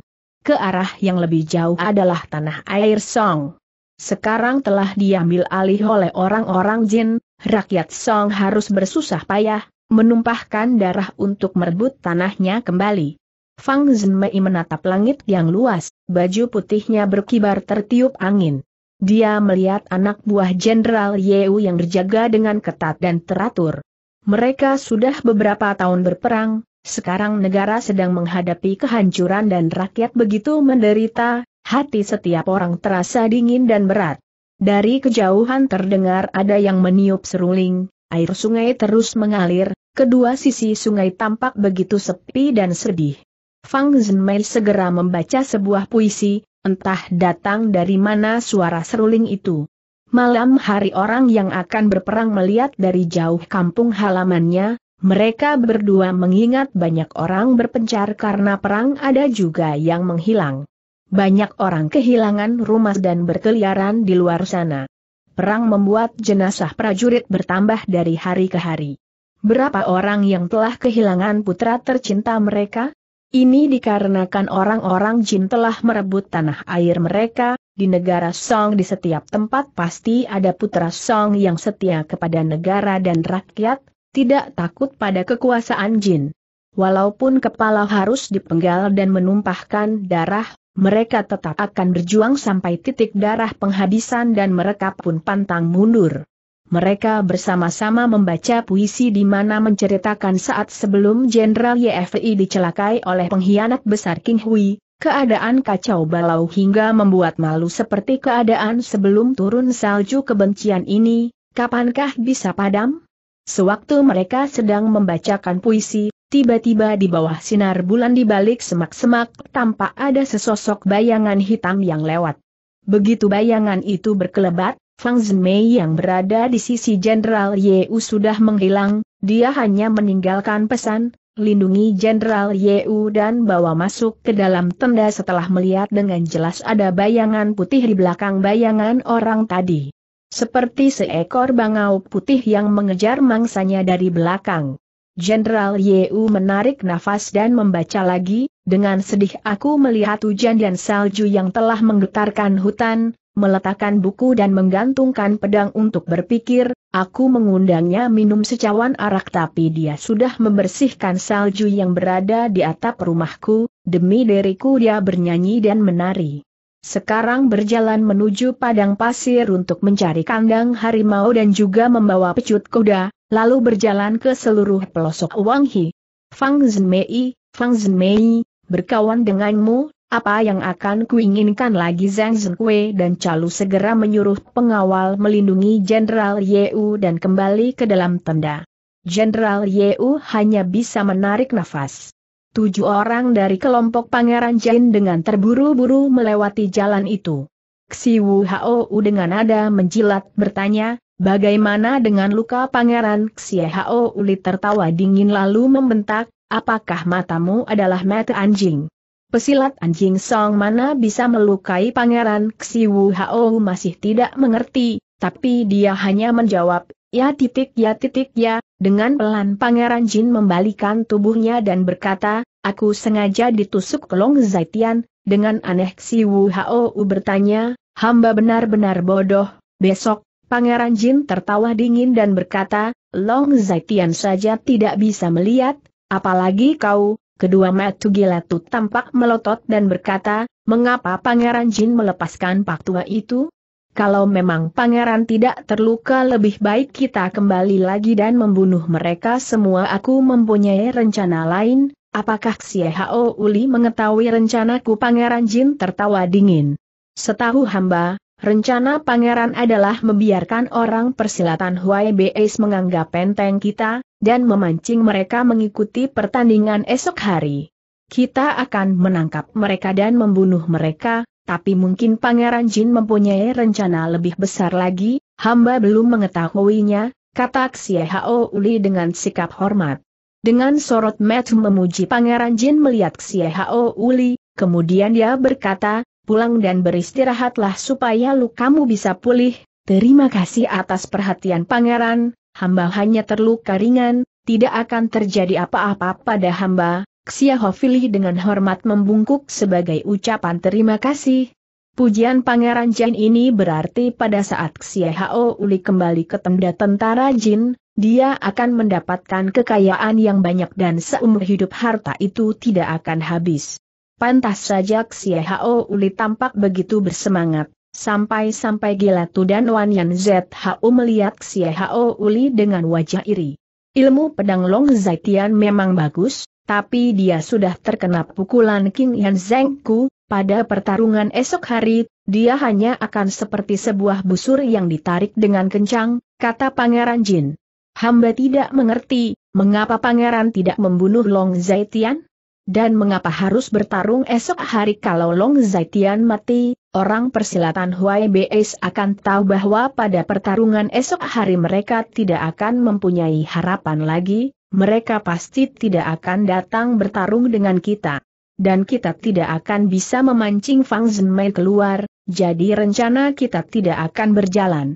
Ke arah yang lebih jauh adalah tanah air Song. Sekarang telah diambil alih oleh orang-orang Jin, rakyat Song harus bersusah payah, menumpahkan darah untuk merebut tanahnya kembali. Fang Zhenmei menatap langit yang luas, baju putihnya berkibar tertiup angin. Dia melihat anak buah Jenderal Yeu yang berjaga dengan ketat dan teratur. Mereka sudah beberapa tahun berperang, sekarang negara sedang menghadapi kehancuran dan rakyat begitu menderita, hati setiap orang terasa dingin dan berat. Dari kejauhan terdengar ada yang meniup seruling, air sungai terus mengalir, kedua sisi sungai tampak begitu sepi dan sedih. Fang Zhenmei segera membaca sebuah puisi, entah datang dari mana suara seruling itu. Malam hari orang yang akan berperang melihat dari jauh kampung halamannya, mereka berdua mengingat banyak orang berpencar karena perang ada juga yang menghilang. Banyak orang kehilangan rumah dan berkeliaran di luar sana. Perang membuat jenazah prajurit bertambah dari hari ke hari. Berapa orang yang telah kehilangan putra tercinta mereka? Ini dikarenakan orang-orang Jin telah merebut tanah air mereka, di negara Song di setiap tempat pasti ada putra Song yang setia kepada negara dan rakyat, tidak takut pada kekuasaan Jin. Walaupun kepala harus dipenggal dan menumpahkan darah, mereka tetap akan berjuang sampai titik darah penghabisan dan mereka pun pantang mundur mereka bersama-sama membaca puisi di mana menceritakan saat sebelum Jenderal YFI dicelakai oleh pengkhianat besar King Hui, keadaan kacau balau hingga membuat malu seperti keadaan sebelum turun salju kebencian ini, kapankah bisa padam? Sewaktu mereka sedang membacakan puisi, tiba-tiba di bawah sinar bulan di balik semak-semak tampak ada sesosok bayangan hitam yang lewat. Begitu bayangan itu berkelebat, Fang Zimei yang berada di sisi Jenderal Yeu sudah menghilang, dia hanya meninggalkan pesan, lindungi Jenderal Yeu dan bawa masuk ke dalam tenda setelah melihat dengan jelas ada bayangan putih di belakang bayangan orang tadi. Seperti seekor bangau putih yang mengejar mangsanya dari belakang. Jenderal Yeu menarik nafas dan membaca lagi, dengan sedih aku melihat hujan dan salju yang telah menggetarkan hutan, meletakkan buku dan menggantungkan pedang untuk berpikir, aku mengundangnya minum secawan arak tapi dia sudah membersihkan salju yang berada di atap rumahku, demi diriku dia bernyanyi dan menari. Sekarang berjalan menuju padang pasir untuk mencari kandang harimau dan juga membawa pecut kuda, lalu berjalan ke seluruh pelosok Wanghi. Fang Zhenmei, Fang Zhenmei, berkawan denganmu, apa yang akan kuinginkan lagi Zhang Zhengkwe dan Calu segera menyuruh pengawal melindungi Jenderal Yeu dan kembali ke dalam tenda. Jenderal Yeu hanya bisa menarik nafas. Tujuh orang dari kelompok Pangeran Jin dengan terburu-buru melewati jalan itu. Wu Hou dengan nada menjilat bertanya, bagaimana dengan luka Pangeran Xi Hou Uli tertawa dingin lalu membentak, apakah matamu adalah mata anjing? Pesilat anjing Song mana bisa melukai Pangeran Wu Hao masih tidak mengerti, tapi dia hanya menjawab, ya titik ya titik ya, dengan pelan Pangeran Jin membalikan tubuhnya dan berkata, aku sengaja ditusuk Long Zaitian, dengan aneh Wu Hao bertanya, hamba benar-benar bodoh, besok, Pangeran Jin tertawa dingin dan berkata, Long Zaitian saja tidak bisa melihat, apalagi kau, kedua matu itu tampak melotot dan berkata, mengapa Pangeran Jin melepaskan Pak Tua itu? Kalau memang pangeran tidak terluka lebih baik kita kembali lagi dan membunuh mereka semua aku mempunyai rencana lain, apakah Hao Uli mengetahui rencanaku pangeran Jin tertawa dingin. Setahu hamba, rencana pangeran adalah membiarkan orang persilatan Huai Beis menganggap penteng kita, dan memancing mereka mengikuti pertandingan esok hari. Kita akan menangkap mereka dan membunuh mereka, tapi mungkin Pangeran Jin mempunyai rencana lebih besar lagi, hamba belum mengetahuinya, kata Xie Hao Uli dengan sikap hormat. Dengan sorot mata memuji Pangeran Jin melihat Xie Hao Uli, kemudian dia berkata, pulang dan beristirahatlah supaya lukamu bisa pulih, terima kasih atas perhatian Pangeran, hamba hanya terluka ringan, tidak akan terjadi apa-apa pada hamba. Xiaofili dengan hormat membungkuk sebagai ucapan terima kasih. Pujian Pangeran Jin ini berarti pada saat Xiao Uli kembali ke tenda tentara Jin, dia akan mendapatkan kekayaan yang banyak dan seumur hidup harta itu tidak akan habis. Pantas saja Xiao Uli tampak begitu bersemangat. Sampai-sampai Gilatu dan Wan Yan ZHU melihat Xie Hao Uli dengan wajah iri. Ilmu pedang Long Zaitian memang bagus, tapi dia sudah terkena pukulan King Yan Zengku, pada pertarungan esok hari, dia hanya akan seperti sebuah busur yang ditarik dengan kencang, kata Pangeran Jin. Hamba tidak mengerti, mengapa pangeran tidak membunuh Long Zaitian? Dan mengapa harus bertarung esok hari kalau Long Zaitian mati, orang persilatan Huai Beis akan tahu bahwa pada pertarungan esok hari mereka tidak akan mempunyai harapan lagi, mereka pasti tidak akan datang bertarung dengan kita. Dan kita tidak akan bisa memancing Fang Zhenmei keluar, jadi rencana kita tidak akan berjalan.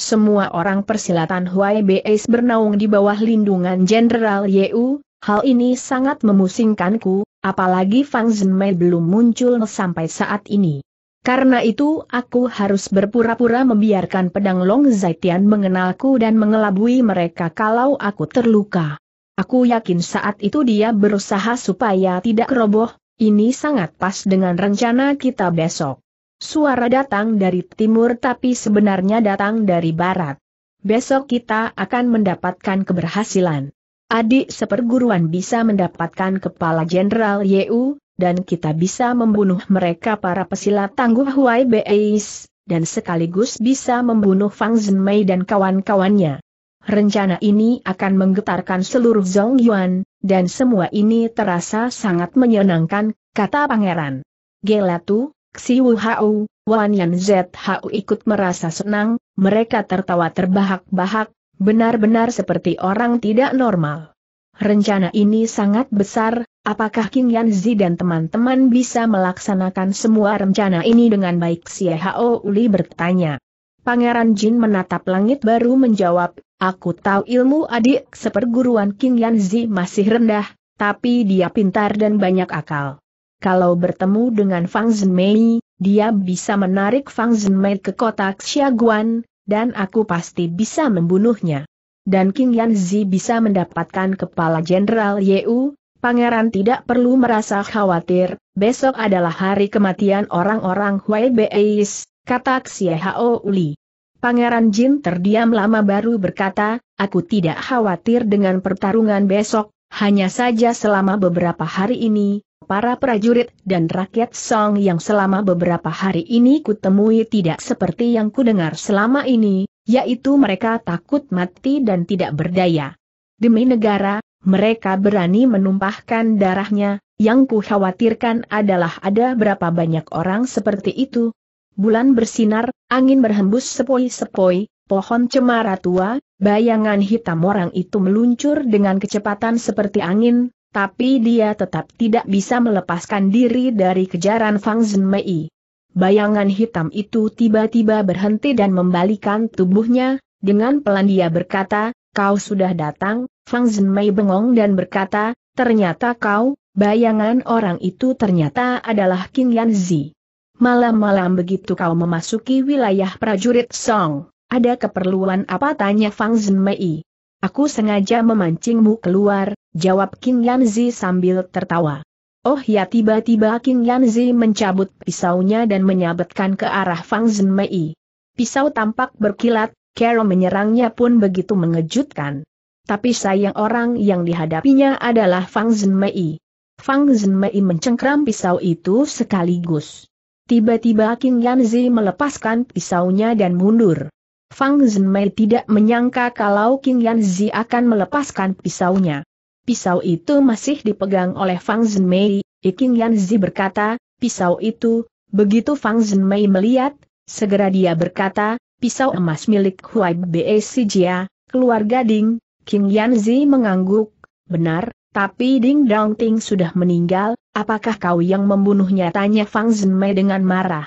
Semua orang persilatan Huai Beis bernaung di bawah lindungan Jenderal Yeu, hal ini sangat memusingkanku, apalagi Fang Zhenmei belum muncul sampai saat ini. Karena itu aku harus berpura-pura membiarkan pedang Long Zaitian mengenalku dan mengelabui mereka kalau aku terluka. Aku yakin saat itu dia berusaha supaya tidak roboh, ini sangat pas dengan rencana kita besok. Suara datang dari timur tapi sebenarnya datang dari barat. Besok kita akan mendapatkan keberhasilan. Adik seperguruan bisa mendapatkan kepala Jenderal Yeu, dan kita bisa membunuh mereka para pesilat tangguh Huai Beis, dan sekaligus bisa membunuh Fang Zhenmei dan kawan-kawannya. Rencana ini akan menggetarkan seluruh Yuan, dan semua ini terasa sangat menyenangkan, kata pangeran. Gelatu, Xiu Hao, Wan Yan Zhao ikut merasa senang, mereka tertawa terbahak-bahak, benar-benar seperti orang tidak normal. Rencana ini sangat besar, Apakah King Yanzi dan teman-teman bisa melaksanakan semua rencana ini dengan baik? Xie Hao Uli bertanya. Pangeran Jin menatap langit baru menjawab, aku tahu ilmu adik seperguruan King Yanzi masih rendah, tapi dia pintar dan banyak akal. Kalau bertemu dengan Fang Zhenmei, dia bisa menarik Fang Zhenmei ke kotak Xiaguan, dan aku pasti bisa membunuhnya. Dan King Yanzi bisa mendapatkan kepala Jenderal Yeu, Pangeran tidak perlu merasa khawatir, besok adalah hari kematian orang-orang Huai Beis, kata Xiehao Uli. Pangeran Jin terdiam lama baru berkata, aku tidak khawatir dengan pertarungan besok, hanya saja selama beberapa hari ini, para prajurit dan rakyat Song yang selama beberapa hari ini kutemui tidak seperti yang kudengar selama ini, yaitu mereka takut mati dan tidak berdaya. Demi negara, mereka berani menumpahkan darahnya, yang kukhawatirkan adalah ada berapa banyak orang seperti itu. Bulan bersinar, angin berhembus sepoi-sepoi, pohon cemara tua, bayangan hitam orang itu meluncur dengan kecepatan seperti angin, tapi dia tetap tidak bisa melepaskan diri dari kejaran Fang Zhenmei. Bayangan hitam itu tiba-tiba berhenti dan membalikan tubuhnya, dengan pelan dia berkata, kau sudah datang, Fang Mei bengong dan berkata, ternyata kau, bayangan orang itu ternyata adalah King Yanzi. Malam-malam begitu kau memasuki wilayah prajurit Song, ada keperluan apa tanya Fang Mei. Aku sengaja memancingmu keluar, jawab King Yanzi sambil tertawa. Oh ya tiba-tiba King Yanzi mencabut pisaunya dan menyabetkan ke arah Fang Mei. Pisau tampak berkilat, Carol menyerangnya pun begitu mengejutkan tapi sayang orang yang dihadapinya adalah Fang Zhenmei. Fang Zhenmei mencengkram pisau itu sekaligus. Tiba-tiba King Yanzi melepaskan pisaunya dan mundur. Fang Zhenmei tidak menyangka kalau King Yanzi akan melepaskan pisaunya. Pisau itu masih dipegang oleh Fang Zhenmei, King Yanzi berkata, pisau itu, begitu Fang Zhenmei melihat, segera dia berkata, pisau emas milik Huai Bei Sijia, keluarga Ding, King Yanzi mengangguk, benar, tapi Ding Dong Ting sudah meninggal, apakah kau yang membunuhnya? Tanya Fang Zhenmei dengan marah.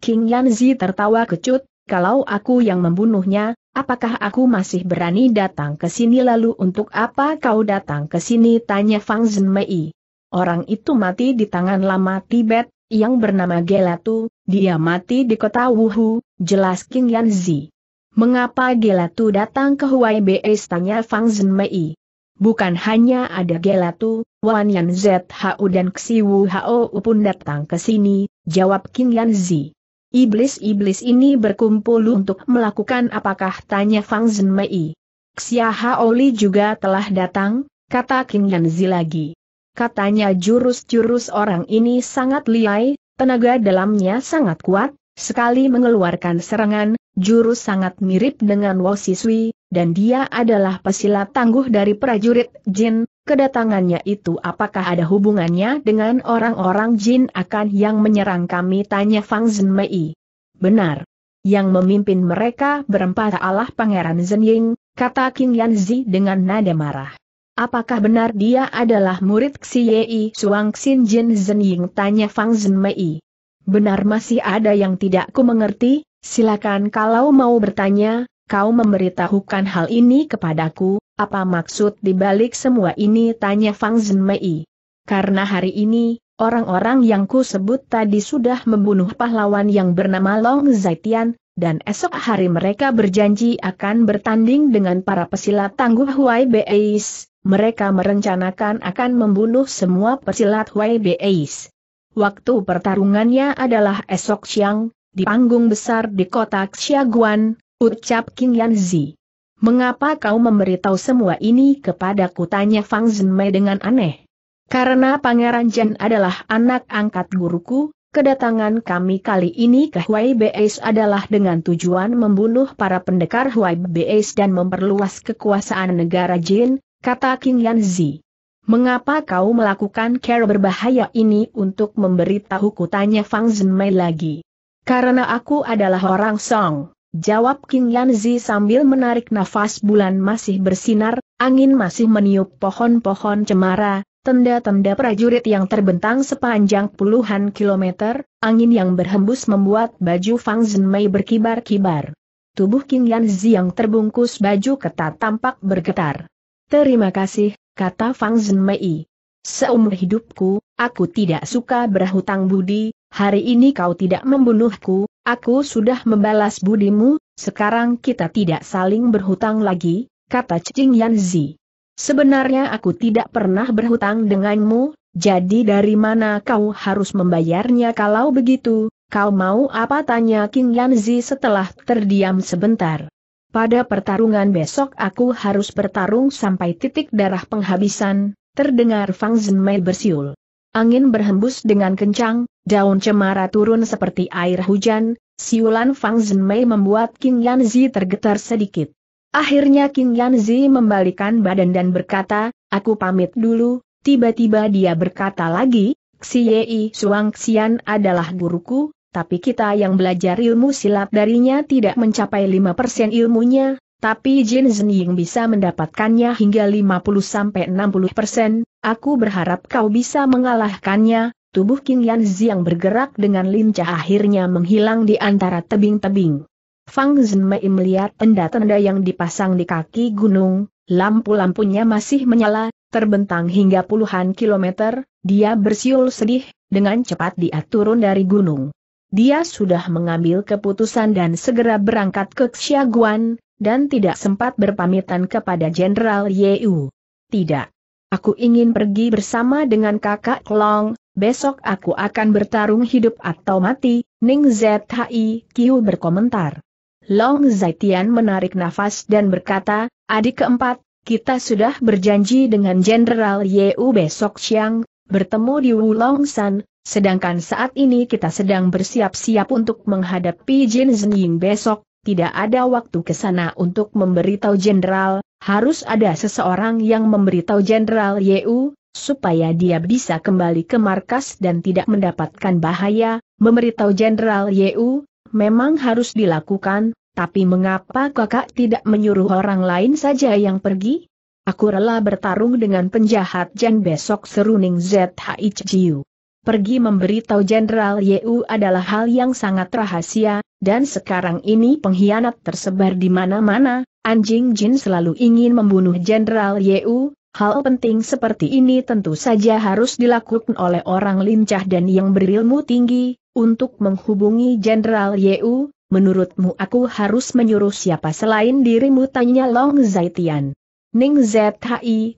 King Yanzi tertawa kecut, kalau aku yang membunuhnya, apakah aku masih berani datang ke sini lalu untuk apa kau datang ke sini? Tanya Fang Zhenmei. Orang itu mati di tangan lama Tibet, yang bernama Gelatu, dia mati di kota Wuhu, jelas King Yanzi. Mengapa Gelatu datang ke Huai Beis? Tanya Fang Zhenmei. Bukan hanya ada Gelatu, Wan Yan ZHU dan Wu Hao pun datang ke sini, jawab King Yan Zi. Iblis-iblis ini berkumpul untuk melakukan apakah? Tanya Fang Zhenmei. Xia Haoli juga telah datang, kata King Yan Zi lagi. Katanya jurus-jurus orang ini sangat liai, tenaga dalamnya sangat kuat, Sekali mengeluarkan serangan, jurus sangat mirip dengan Wosisui, dan dia adalah pesilat tangguh dari prajurit Jin, kedatangannya itu apakah ada hubungannya dengan orang-orang Jin akan yang menyerang kami tanya Fang Zhenmei. Benar. Yang memimpin mereka berempat Allah Pangeran Zhenying, kata King Yanzi dengan nada marah. Apakah benar dia adalah murid Xi Yei Suang Xin Jin Zhenying? tanya Fang Zhenmei. Benar masih ada yang tidak ku mengerti, silakan kalau mau bertanya, kau memberitahukan hal ini kepadaku, apa maksud dibalik semua ini tanya Fang Zhen Mei. Karena hari ini, orang-orang yang ku sebut tadi sudah membunuh pahlawan yang bernama Long Zaitian, dan esok hari mereka berjanji akan bertanding dengan para pesilat tangguh Huai Beis. Mereka merencanakan akan membunuh semua pesilat Huai Beis waktu pertarungannya adalah esok siang, di panggung besar di kota Xiaguan, ucap King Yanzi. Mengapa kau memberitahu semua ini kepadaku tanya Fang Zhenmei dengan aneh. Karena Pangeran Jin adalah anak angkat guruku, kedatangan kami kali ini ke Huai Beis adalah dengan tujuan membunuh para pendekar Huai Beis dan memperluas kekuasaan negara Jin, kata King Yanzi. Mengapa kau melakukan cara berbahaya ini untuk memberitahuku tanya Fang Zhenmei lagi? Karena aku adalah orang Song, jawab King Yanzi sambil menarik nafas bulan masih bersinar, angin masih meniup pohon-pohon cemara, tenda-tenda prajurit yang terbentang sepanjang puluhan kilometer, angin yang berhembus membuat baju Fang Zhenmei berkibar-kibar. Tubuh King Yanzi yang terbungkus baju ketat tampak bergetar. Terima kasih, kata Fang Zhenmei. Seumur hidupku, aku tidak suka berhutang budi, hari ini kau tidak membunuhku, aku sudah membalas budimu, sekarang kita tidak saling berhutang lagi, kata Yan Yanzi. Sebenarnya aku tidak pernah berhutang denganmu, jadi dari mana kau harus membayarnya kalau begitu, kau mau apa tanya King Yanzi setelah terdiam sebentar pada pertarungan besok aku harus bertarung sampai titik darah penghabisan, terdengar Fang Zhenmei bersiul. Angin berhembus dengan kencang, daun cemara turun seperti air hujan, siulan Fang Zhenmei membuat King Yan Zi tergetar sedikit. Akhirnya King Yan Zi membalikan badan dan berkata, aku pamit dulu, tiba-tiba dia berkata lagi, Xie Yi Suang Xian adalah guruku, tapi kita yang belajar ilmu silat darinya tidak mencapai 5% ilmunya, tapi Jin Zenying bisa mendapatkannya hingga 50-60%, aku berharap kau bisa mengalahkannya, tubuh King Yan Ziang bergerak dengan lincah akhirnya menghilang di antara tebing-tebing. Fang Zhenmei melihat tenda-tenda yang dipasang di kaki gunung, lampu-lampunya masih menyala, terbentang hingga puluhan kilometer, dia bersiul sedih, dengan cepat dia turun dari gunung. Dia sudah mengambil keputusan dan segera berangkat ke Xiaguan, dan tidak sempat berpamitan kepada Jenderal Yeu. Tidak. Aku ingin pergi bersama dengan kakak Long, besok aku akan bertarung hidup atau mati, Ning Zhai. Kiu berkomentar. Long Zaitian menarik nafas dan berkata, adik keempat, kita sudah berjanji dengan Jenderal Yeu besok siang, bertemu di San. sedangkan saat ini kita sedang bersiap-siap untuk menghadapi Jin Ying besok, tidak ada waktu ke sana untuk memberitahu jenderal, harus ada seseorang yang memberitahu jenderal Yeu, supaya dia bisa kembali ke markas dan tidak mendapatkan bahaya, memberitahu jenderal Yeu, memang harus dilakukan, tapi mengapa kakak tidak menyuruh orang lain saja yang pergi? Aku rela bertarung dengan penjahat jen besok seruning ZHIJU. Pergi Pergi memberitahu Jenderal YU adalah hal yang sangat rahasia, dan sekarang ini pengkhianat tersebar di mana-mana, anjing Jin selalu ingin membunuh Jenderal YU. Hal penting seperti ini tentu saja harus dilakukan oleh orang lincah dan yang berilmu tinggi, untuk menghubungi Jenderal YU. menurutmu aku harus menyuruh siapa selain dirimu tanya Long Zaitian. Ning Zhi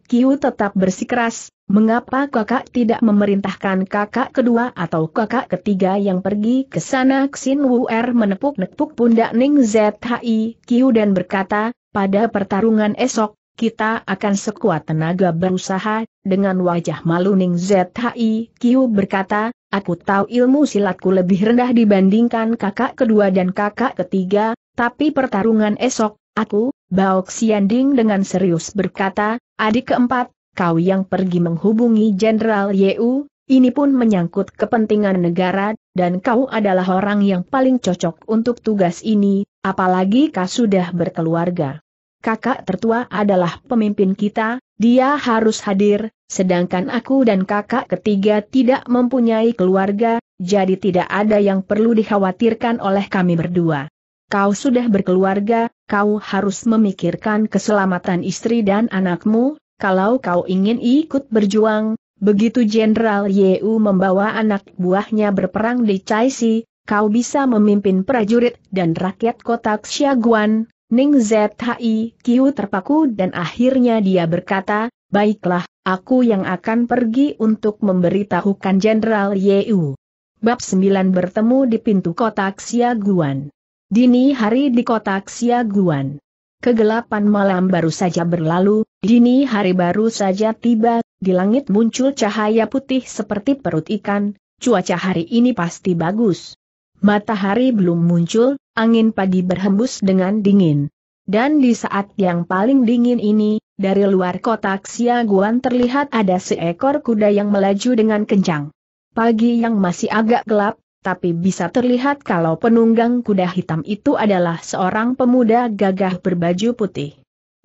Kiu tetap bersikeras, mengapa kakak tidak memerintahkan kakak kedua atau kakak ketiga yang pergi ke sana Xin Wu Er menepuk-nepuk pundak Ning Zhi Kiu dan berkata, pada pertarungan esok, kita akan sekuat tenaga berusaha, dengan wajah malu Ning Zhi Kiu berkata, aku tahu ilmu silatku lebih rendah dibandingkan kakak kedua dan kakak ketiga, tapi pertarungan esok, aku Bao Xianding dengan serius berkata, adik keempat, kau yang pergi menghubungi Jenderal Yeu, ini pun menyangkut kepentingan negara, dan kau adalah orang yang paling cocok untuk tugas ini, apalagi kau sudah berkeluarga. Kakak tertua adalah pemimpin kita, dia harus hadir, sedangkan aku dan kakak ketiga tidak mempunyai keluarga, jadi tidak ada yang perlu dikhawatirkan oleh kami berdua kau sudah berkeluarga, kau harus memikirkan keselamatan istri dan anakmu, kalau kau ingin ikut berjuang, begitu Jenderal Yeu membawa anak buahnya berperang di Caisi, kau bisa memimpin prajurit dan rakyat kota Xiaguan, Ning Zhi Qiu terpaku dan akhirnya dia berkata, baiklah, aku yang akan pergi untuk memberitahukan Jenderal Yeu. Bab 9 bertemu di pintu Kota Xiaguan. Dini hari di kota Xiaguan. Kegelapan malam baru saja berlalu, dini hari baru saja tiba, di langit muncul cahaya putih seperti perut ikan, cuaca hari ini pasti bagus. Matahari belum muncul, angin pagi berhembus dengan dingin. Dan di saat yang paling dingin ini, dari luar kotak Siaguan terlihat ada seekor kuda yang melaju dengan kencang. Pagi yang masih agak gelap, tapi bisa terlihat kalau penunggang kuda hitam itu adalah seorang pemuda gagah berbaju putih.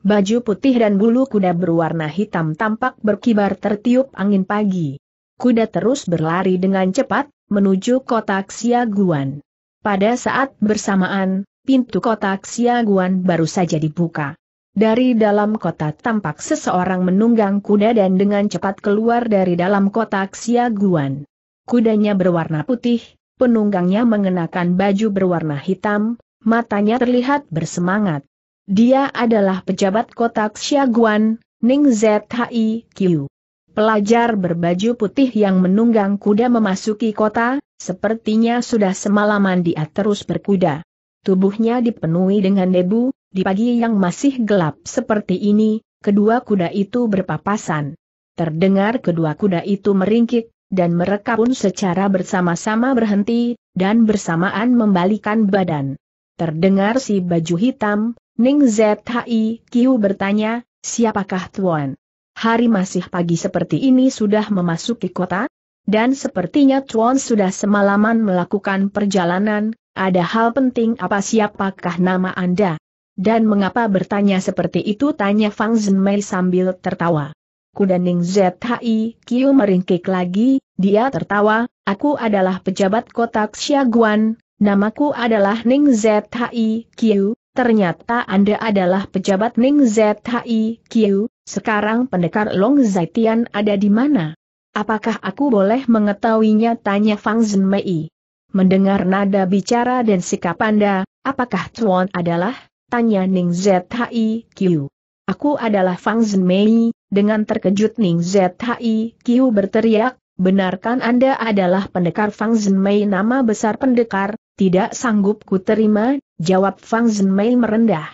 Baju putih dan bulu kuda berwarna hitam tampak berkibar tertiup angin pagi. Kuda terus berlari dengan cepat, menuju kotak Siaguan. Pada saat bersamaan, pintu kotak Siaguan baru saja dibuka. Dari dalam kota tampak seseorang menunggang kuda dan dengan cepat keluar dari dalam kotak Siaguan. Kudanya berwarna putih, Penunggangnya mengenakan baju berwarna hitam, matanya terlihat bersemangat. Dia adalah pejabat kota Xiaguan, Ning ZHIQ. Pelajar berbaju putih yang menunggang kuda memasuki kota, sepertinya sudah semalaman dia terus berkuda. Tubuhnya dipenuhi dengan debu, di pagi yang masih gelap seperti ini, kedua kuda itu berpapasan. Terdengar kedua kuda itu meringkik, dan mereka pun secara bersama-sama berhenti, dan bersamaan membalikan badan. Terdengar si baju hitam, Ning Zhi Kiu bertanya, siapakah Tuan? Hari masih pagi seperti ini sudah memasuki kota? Dan sepertinya Tuan sudah semalaman melakukan perjalanan, ada hal penting apa siapakah nama Anda? Dan mengapa bertanya seperti itu tanya Fang Zhenmei sambil tertawa. Kuda Ning ZHI Kiu meringkik lagi, dia tertawa, aku adalah pejabat kotak Xiaguan, namaku adalah Ning ZHI Kiu, ternyata Anda adalah pejabat Ning ZHI Kiu, sekarang pendekar Long Zaitian ada di mana? Apakah aku boleh mengetahuinya tanya Fang Zhenmei. Mendengar nada bicara dan sikap Anda, apakah Tuan adalah? Tanya Ning ZHI Kiu. Aku adalah Fang Zhenmei, dengan terkejut Ning Zhi Qiu berteriak, benarkan Anda adalah pendekar Fang Zhenmei nama besar pendekar, tidak sanggup ku terima, jawab Fang Zhenmei merendah.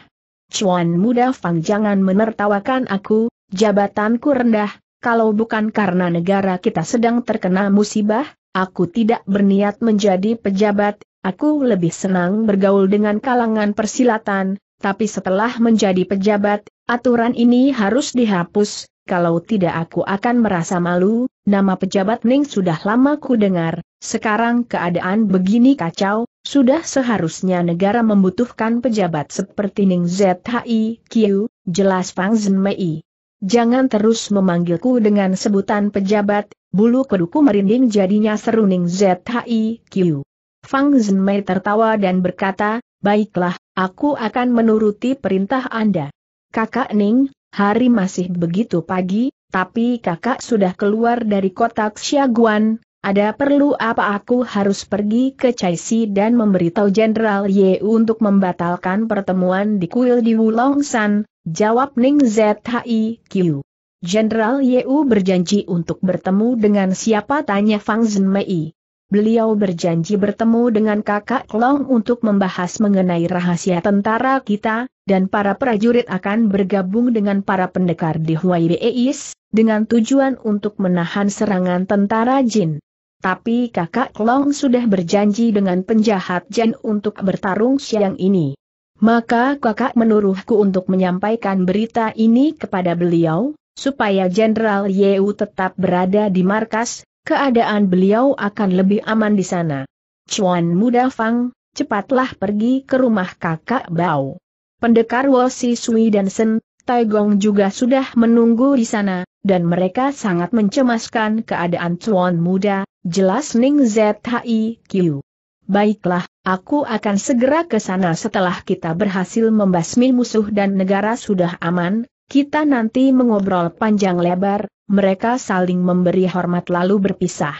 Cuan muda Fang jangan menertawakan aku, jabatanku rendah, kalau bukan karena negara kita sedang terkena musibah, aku tidak berniat menjadi pejabat, aku lebih senang bergaul dengan kalangan persilatan, tapi setelah menjadi pejabat, aturan ini harus dihapus, kalau tidak aku akan merasa malu, nama pejabat Ning sudah lama ku dengar, sekarang keadaan begini kacau, sudah seharusnya negara membutuhkan pejabat seperti Ning ZHI Q, jelas Fang Zenmei. Jangan terus memanggilku dengan sebutan pejabat, bulu keduku merinding jadinya seruning Ning ZHI Q. Fang Zenmei tertawa dan berkata, baiklah, aku akan menuruti perintah Anda. Kakak Ning, hari masih begitu pagi, tapi kakak sudah keluar dari kotak Xiaguan. ada perlu apa aku harus pergi ke Chaisi dan memberitahu Jenderal Ye untuk membatalkan pertemuan di kuil di Wulongsan, jawab Ning ZHIQ. Jenderal Ye berjanji untuk bertemu dengan siapa tanya Fang Zhenmei beliau berjanji bertemu dengan kakak Long untuk membahas mengenai rahasia tentara kita, dan para prajurit akan bergabung dengan para pendekar di Huai Beis dengan tujuan untuk menahan serangan tentara Jin. Tapi kakak Long sudah berjanji dengan penjahat Jin untuk bertarung siang ini. Maka kakak menuruhku untuk menyampaikan berita ini kepada beliau, supaya Jenderal Yeu tetap berada di markas, keadaan beliau akan lebih aman di sana. Cuan Muda Fang, cepatlah pergi ke rumah kakak Bao. Pendekar Wosi Sui dan Sen, Tai Gong juga sudah menunggu di sana, dan mereka sangat mencemaskan keadaan Cuan Muda, jelas Ning ZHIQ. Baiklah, aku akan segera ke sana setelah kita berhasil membasmi musuh dan negara sudah aman, kita nanti mengobrol panjang lebar, mereka saling memberi hormat lalu berpisah.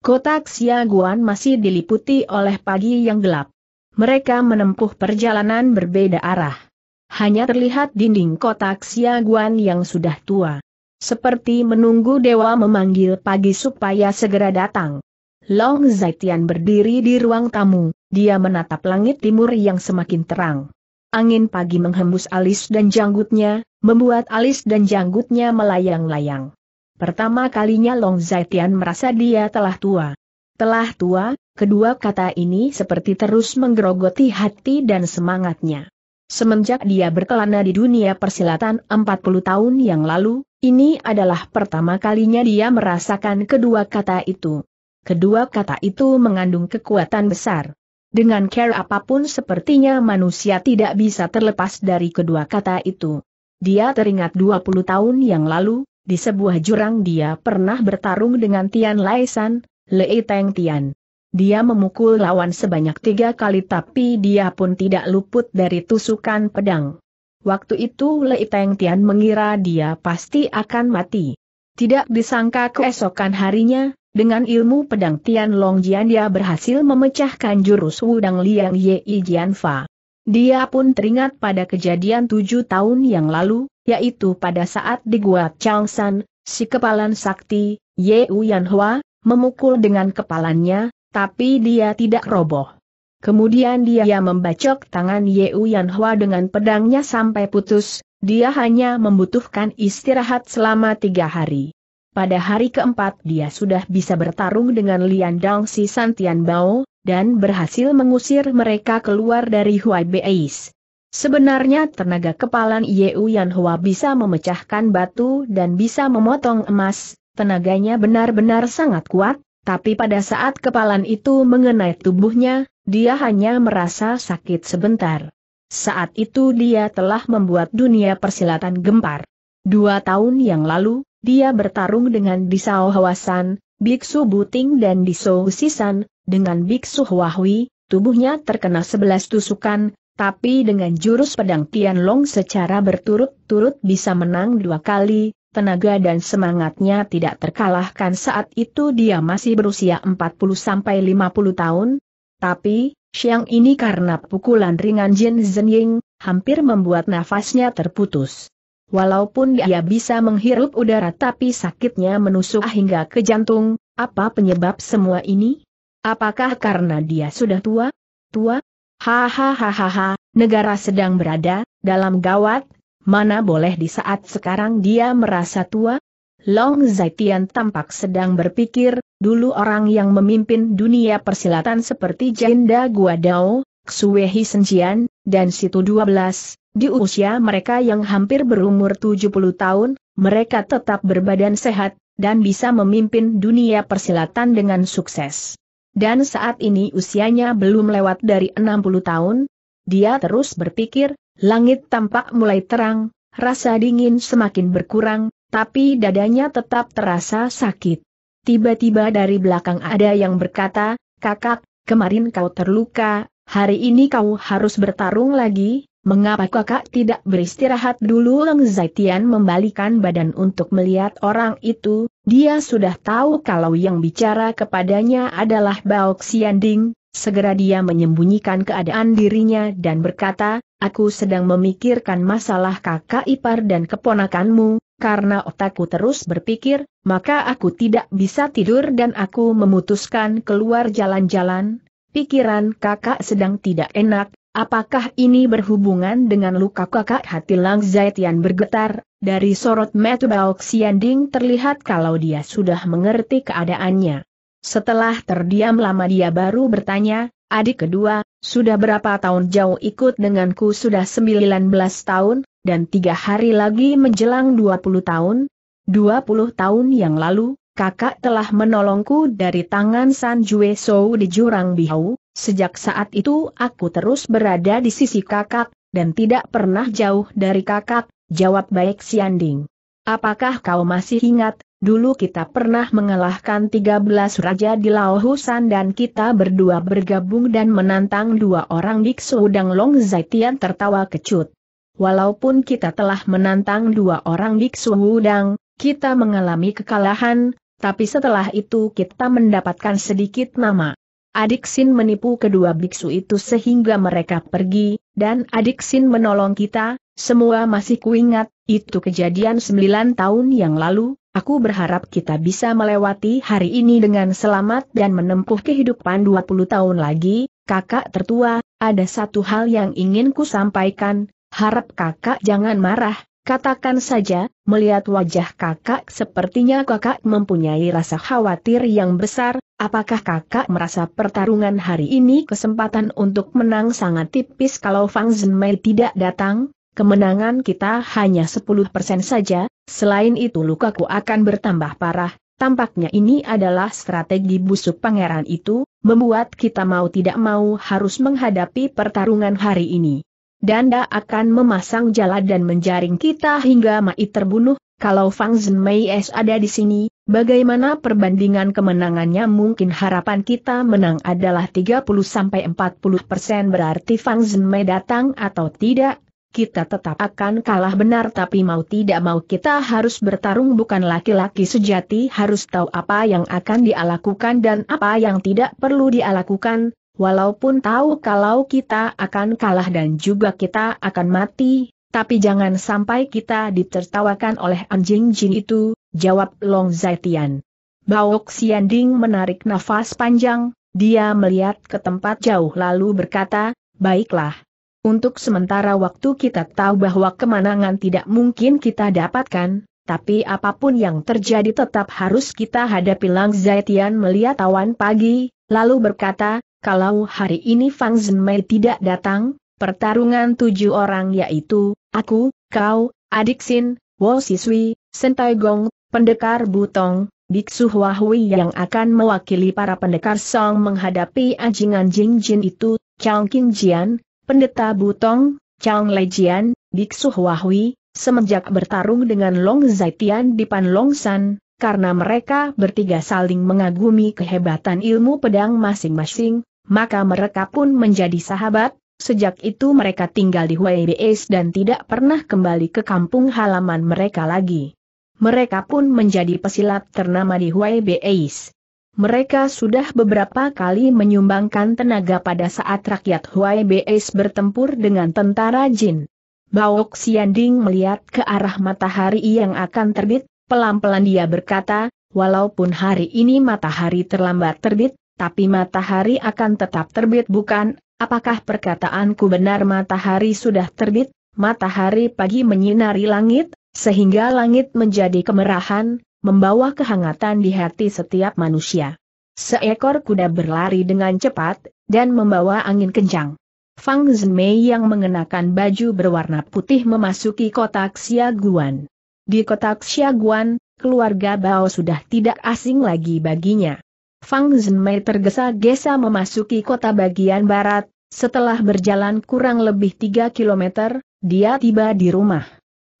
Kota Xiaguan masih diliputi oleh pagi yang gelap. Mereka menempuh perjalanan berbeda arah. Hanya terlihat dinding kota Xiaguan yang sudah tua. Seperti menunggu dewa memanggil pagi supaya segera datang. Long Zaitian berdiri di ruang tamu, dia menatap langit timur yang semakin terang. Angin pagi menghembus alis dan janggutnya, membuat alis dan janggutnya melayang-layang. Pertama kalinya Long Zaitian merasa dia telah tua. Telah tua, kedua kata ini seperti terus menggerogoti hati dan semangatnya. Semenjak dia berkelana di dunia persilatan 40 tahun yang lalu, ini adalah pertama kalinya dia merasakan kedua kata itu. Kedua kata itu mengandung kekuatan besar. Dengan care apapun sepertinya manusia tidak bisa terlepas dari kedua kata itu. Dia teringat 20 tahun yang lalu, di sebuah jurang dia pernah bertarung dengan Tian Laisan, Lei Teng Tian. Dia memukul lawan sebanyak tiga kali tapi dia pun tidak luput dari tusukan pedang. Waktu itu Lei Teng Tian mengira dia pasti akan mati. Tidak disangka keesokan harinya, dengan ilmu pedang Tian Long Jian dia berhasil memecahkan jurus Wudang Liang Yi Jian Fa. Dia pun teringat pada kejadian tujuh tahun yang lalu, yaitu pada saat di Gua Changsan, si kepalan sakti, Ye Uyan Hua, memukul dengan kepalanya, tapi dia tidak roboh. Kemudian dia membacok tangan Ye Uyan Hua dengan pedangnya sampai putus, dia hanya membutuhkan istirahat selama tiga hari. Pada hari keempat dia sudah bisa bertarung dengan Lian Dang Si Santian Bao, dan berhasil mengusir mereka keluar dari Huai Beis. Sebenarnya tenaga kepalan Yeu Yan Hua bisa memecahkan batu dan bisa memotong emas, tenaganya benar-benar sangat kuat, tapi pada saat kepalan itu mengenai tubuhnya, dia hanya merasa sakit sebentar. Saat itu dia telah membuat dunia persilatan gempar. Dua tahun yang lalu, dia bertarung dengan Disao Hawasan, Biksu Buting dan Disao Sisan, dengan biksu Huahui, tubuhnya terkena sebelas tusukan, tapi dengan jurus pedang Tianlong secara berturut-turut bisa menang dua kali, tenaga dan semangatnya tidak terkalahkan saat itu dia masih berusia 40-50 tahun. Tapi, siang ini karena pukulan ringan Jin Zhenying hampir membuat nafasnya terputus. Walaupun dia bisa menghirup udara tapi sakitnya menusuk hingga ke jantung, apa penyebab semua ini? Apakah karena dia sudah tua? Tua? Hahaha, negara sedang berada dalam gawat, mana boleh di saat sekarang dia merasa tua? Long Zaitian tampak sedang berpikir, dulu orang yang memimpin dunia persilatan seperti Jenda Guadao, Xuehi Senjian, dan Situ 12, di usia mereka yang hampir berumur 70 tahun, mereka tetap berbadan sehat, dan bisa memimpin dunia persilatan dengan sukses dan saat ini usianya belum lewat dari 60 tahun, dia terus berpikir, langit tampak mulai terang, rasa dingin semakin berkurang, tapi dadanya tetap terasa sakit. Tiba-tiba dari belakang ada yang berkata, kakak, kemarin kau terluka, hari ini kau harus bertarung lagi, Mengapa kakak tidak beristirahat dulu Leng Zaitian membalikan badan untuk melihat orang itu, dia sudah tahu kalau yang bicara kepadanya adalah Bao Xianding, segera dia menyembunyikan keadaan dirinya dan berkata, aku sedang memikirkan masalah kakak ipar dan keponakanmu, karena otakku terus berpikir, maka aku tidak bisa tidur dan aku memutuskan keluar jalan-jalan, pikiran kakak sedang tidak enak, Apakah ini berhubungan dengan luka kakak hati Lang Zaitian bergetar, dari sorot metu Bao Xianding terlihat kalau dia sudah mengerti keadaannya. Setelah terdiam lama dia baru bertanya, adik kedua, sudah berapa tahun jauh ikut denganku sudah 19 tahun, dan tiga hari lagi menjelang 20 tahun? 20 tahun yang lalu, kakak telah menolongku dari tangan San Jue Sou di Jurang Bihau, Sejak saat itu aku terus berada di sisi kakak, dan tidak pernah jauh dari kakak, jawab baik Sianding. Apakah kau masih ingat, dulu kita pernah mengalahkan 13 raja di Laohusan dan kita berdua bergabung dan menantang dua orang biksu Udang Long Zaitian tertawa kecut. Walaupun kita telah menantang dua orang biksu Udang, kita mengalami kekalahan, tapi setelah itu kita mendapatkan sedikit nama. Adik Sin menipu kedua biksu itu sehingga mereka pergi, dan Adik Sin menolong kita, semua masih kuingat, itu kejadian 9 tahun yang lalu, aku berharap kita bisa melewati hari ini dengan selamat dan menempuh kehidupan 20 tahun lagi, kakak tertua, ada satu hal yang ingin ku sampaikan, harap kakak jangan marah, Katakan saja, melihat wajah kakak sepertinya kakak mempunyai rasa khawatir yang besar, Apakah kakak merasa pertarungan hari ini kesempatan untuk menang sangat tipis kalau Fang Zhenmei tidak datang? Kemenangan kita hanya 10% saja, selain itu lukaku akan bertambah parah. Tampaknya ini adalah strategi busuk pangeran itu, membuat kita mau tidak mau harus menghadapi pertarungan hari ini. Danda akan memasang jala dan menjaring kita hingga Mai terbunuh, kalau Fang Mei Es ada di sini, bagaimana perbandingan kemenangannya mungkin harapan kita menang adalah 30-40 berarti Fang Mei datang atau tidak, kita tetap akan kalah benar tapi mau tidak mau kita harus bertarung bukan laki-laki sejati harus tahu apa yang akan dia dan apa yang tidak perlu dia walaupun tahu kalau kita akan kalah dan juga kita akan mati, tapi jangan sampai kita ditertawakan oleh anjing jin itu, jawab Long Zaitian. Baok Xianding menarik nafas panjang, dia melihat ke tempat jauh lalu berkata, baiklah. Untuk sementara waktu kita tahu bahwa kemenangan tidak mungkin kita dapatkan, tapi apapun yang terjadi tetap harus kita hadapi Lang Zaitian melihat awan pagi, lalu berkata, kalau hari ini Fang Zhenmei tidak datang, pertarungan tujuh orang yaitu, aku, kau, adik Sin, Wo Siswi, Sentai Gong, Pendekar Butong, Biksu Huawei yang akan mewakili para pendekar Song menghadapi ajingan Jing Jin itu, Chang Qing Jian, Pendeta Butong, Chang Jian, Biksu Huawei, semenjak bertarung dengan Long Zaitian di Pan Long San, karena mereka bertiga saling mengagumi kehebatan ilmu pedang masing-masing, maka mereka pun menjadi sahabat, Sejak itu mereka tinggal di Huaibes dan tidak pernah kembali ke kampung halaman mereka lagi. Mereka pun menjadi pesilat ternama di Huaibes. Mereka sudah beberapa kali menyumbangkan tenaga pada saat rakyat Huaibes bertempur dengan tentara Jin. Baok Sianding melihat ke arah matahari yang akan terbit, pelan-pelan dia berkata, walaupun hari ini matahari terlambat terbit, tapi matahari akan tetap terbit bukan? Apakah perkataanku benar matahari sudah terbit, matahari pagi menyinari langit, sehingga langit menjadi kemerahan, membawa kehangatan di hati setiap manusia. Seekor kuda berlari dengan cepat, dan membawa angin kencang. Fang Zhenmei yang mengenakan baju berwarna putih memasuki kotak Xiaguan. Di kotak Xiaguan, keluarga Bao sudah tidak asing lagi baginya. Fang Zhenmei tergesa-gesa memasuki kota bagian barat, setelah berjalan kurang lebih 3 kilometer, dia tiba di rumah.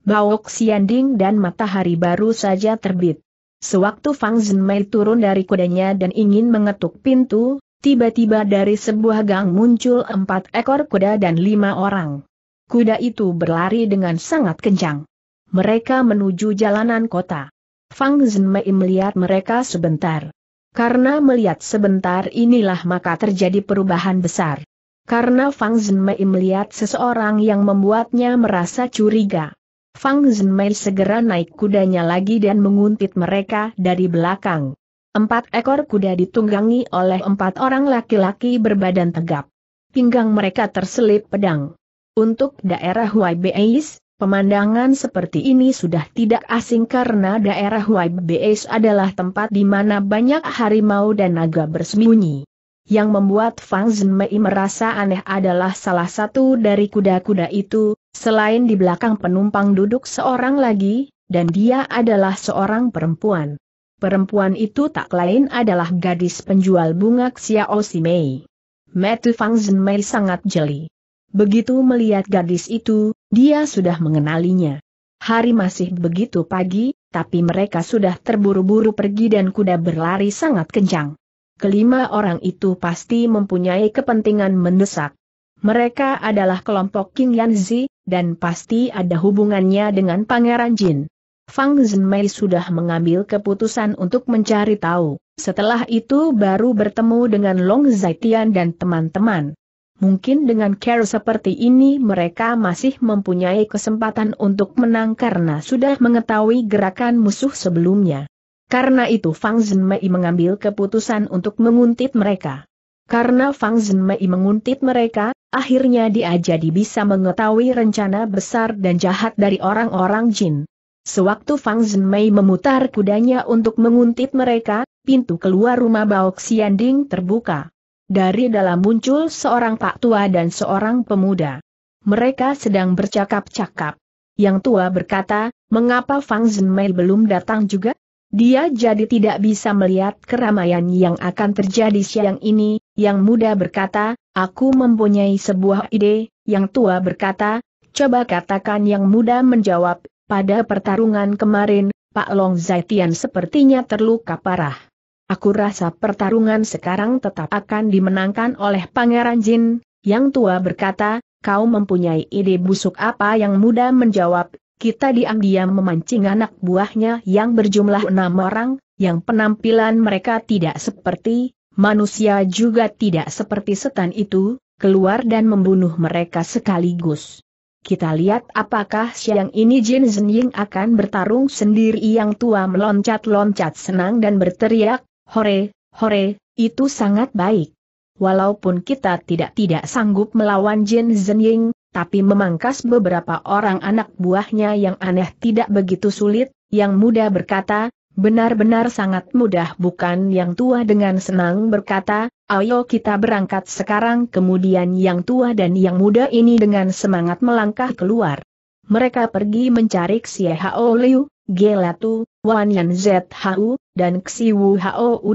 Baok Sianding dan matahari baru saja terbit. Sewaktu Fang Zhenmei turun dari kudanya dan ingin mengetuk pintu, tiba-tiba dari sebuah gang muncul empat ekor kuda dan lima orang. Kuda itu berlari dengan sangat kencang. Mereka menuju jalanan kota. Fang Zhenmei melihat mereka sebentar. Karena melihat sebentar inilah maka terjadi perubahan besar. Karena Fang Zhenmei melihat seseorang yang membuatnya merasa curiga. Fang Zhenmei segera naik kudanya lagi dan menguntit mereka dari belakang. Empat ekor kuda ditunggangi oleh empat orang laki-laki berbadan tegap. Pinggang mereka terselip pedang. Untuk daerah Huai Beis, Pemandangan seperti ini sudah tidak asing karena daerah Waibes adalah tempat di mana banyak harimau dan naga bersembunyi. Yang membuat Fang Zhenmei merasa aneh adalah salah satu dari kuda-kuda itu, selain di belakang penumpang duduk seorang lagi, dan dia adalah seorang perempuan. Perempuan itu tak lain adalah gadis penjual bunga Xiao Simei. Metu Fang Zhenmei sangat jeli. Begitu melihat gadis itu, dia sudah mengenalinya. Hari masih begitu pagi, tapi mereka sudah terburu-buru pergi dan kuda berlari sangat kencang. Kelima orang itu pasti mempunyai kepentingan mendesak. Mereka adalah kelompok King Yanzi, dan pasti ada hubungannya dengan Pangeran Jin. Fang Zhenmei sudah mengambil keputusan untuk mencari tahu. Setelah itu baru bertemu dengan Long Zaitian dan teman-teman. Mungkin dengan care seperti ini mereka masih mempunyai kesempatan untuk menang karena sudah mengetahui gerakan musuh sebelumnya. Karena itu Fang Zhenmei mengambil keputusan untuk menguntit mereka. Karena Fang Zhenmei menguntit mereka, akhirnya dia jadi bisa mengetahui rencana besar dan jahat dari orang-orang jin. Sewaktu Fang Zhenmei memutar kudanya untuk menguntit mereka, pintu keluar rumah Bao Xianding terbuka. Dari dalam muncul seorang pak tua dan seorang pemuda. Mereka sedang bercakap-cakap. Yang tua berkata, mengapa Fang Zhenmei belum datang juga? Dia jadi tidak bisa melihat keramaian yang akan terjadi siang ini, yang muda berkata, aku mempunyai sebuah ide, yang tua berkata, coba katakan yang muda menjawab, pada pertarungan kemarin, Pak Long Zaitian sepertinya terluka parah. Aku rasa pertarungan sekarang tetap akan dimenangkan oleh Pangeran Jin, yang tua berkata, kau mempunyai ide busuk apa yang muda menjawab, kita diam-diam memancing anak buahnya yang berjumlah enam orang, yang penampilan mereka tidak seperti, manusia juga tidak seperti setan itu, keluar dan membunuh mereka sekaligus. Kita lihat apakah siang ini Jin Zhenying akan bertarung sendiri yang tua meloncat-loncat senang dan berteriak, Hore, hore, itu sangat baik. Walaupun kita tidak-tidak sanggup melawan Jin Zenying, tapi memangkas beberapa orang anak buahnya yang aneh tidak begitu sulit, yang muda berkata, benar-benar sangat mudah bukan yang tua dengan senang berkata, ayo kita berangkat sekarang kemudian yang tua dan yang muda ini dengan semangat melangkah keluar. Mereka pergi mencari Xiehao Liu, Gelatu, Wan Yan Zhao, dan Xi Wu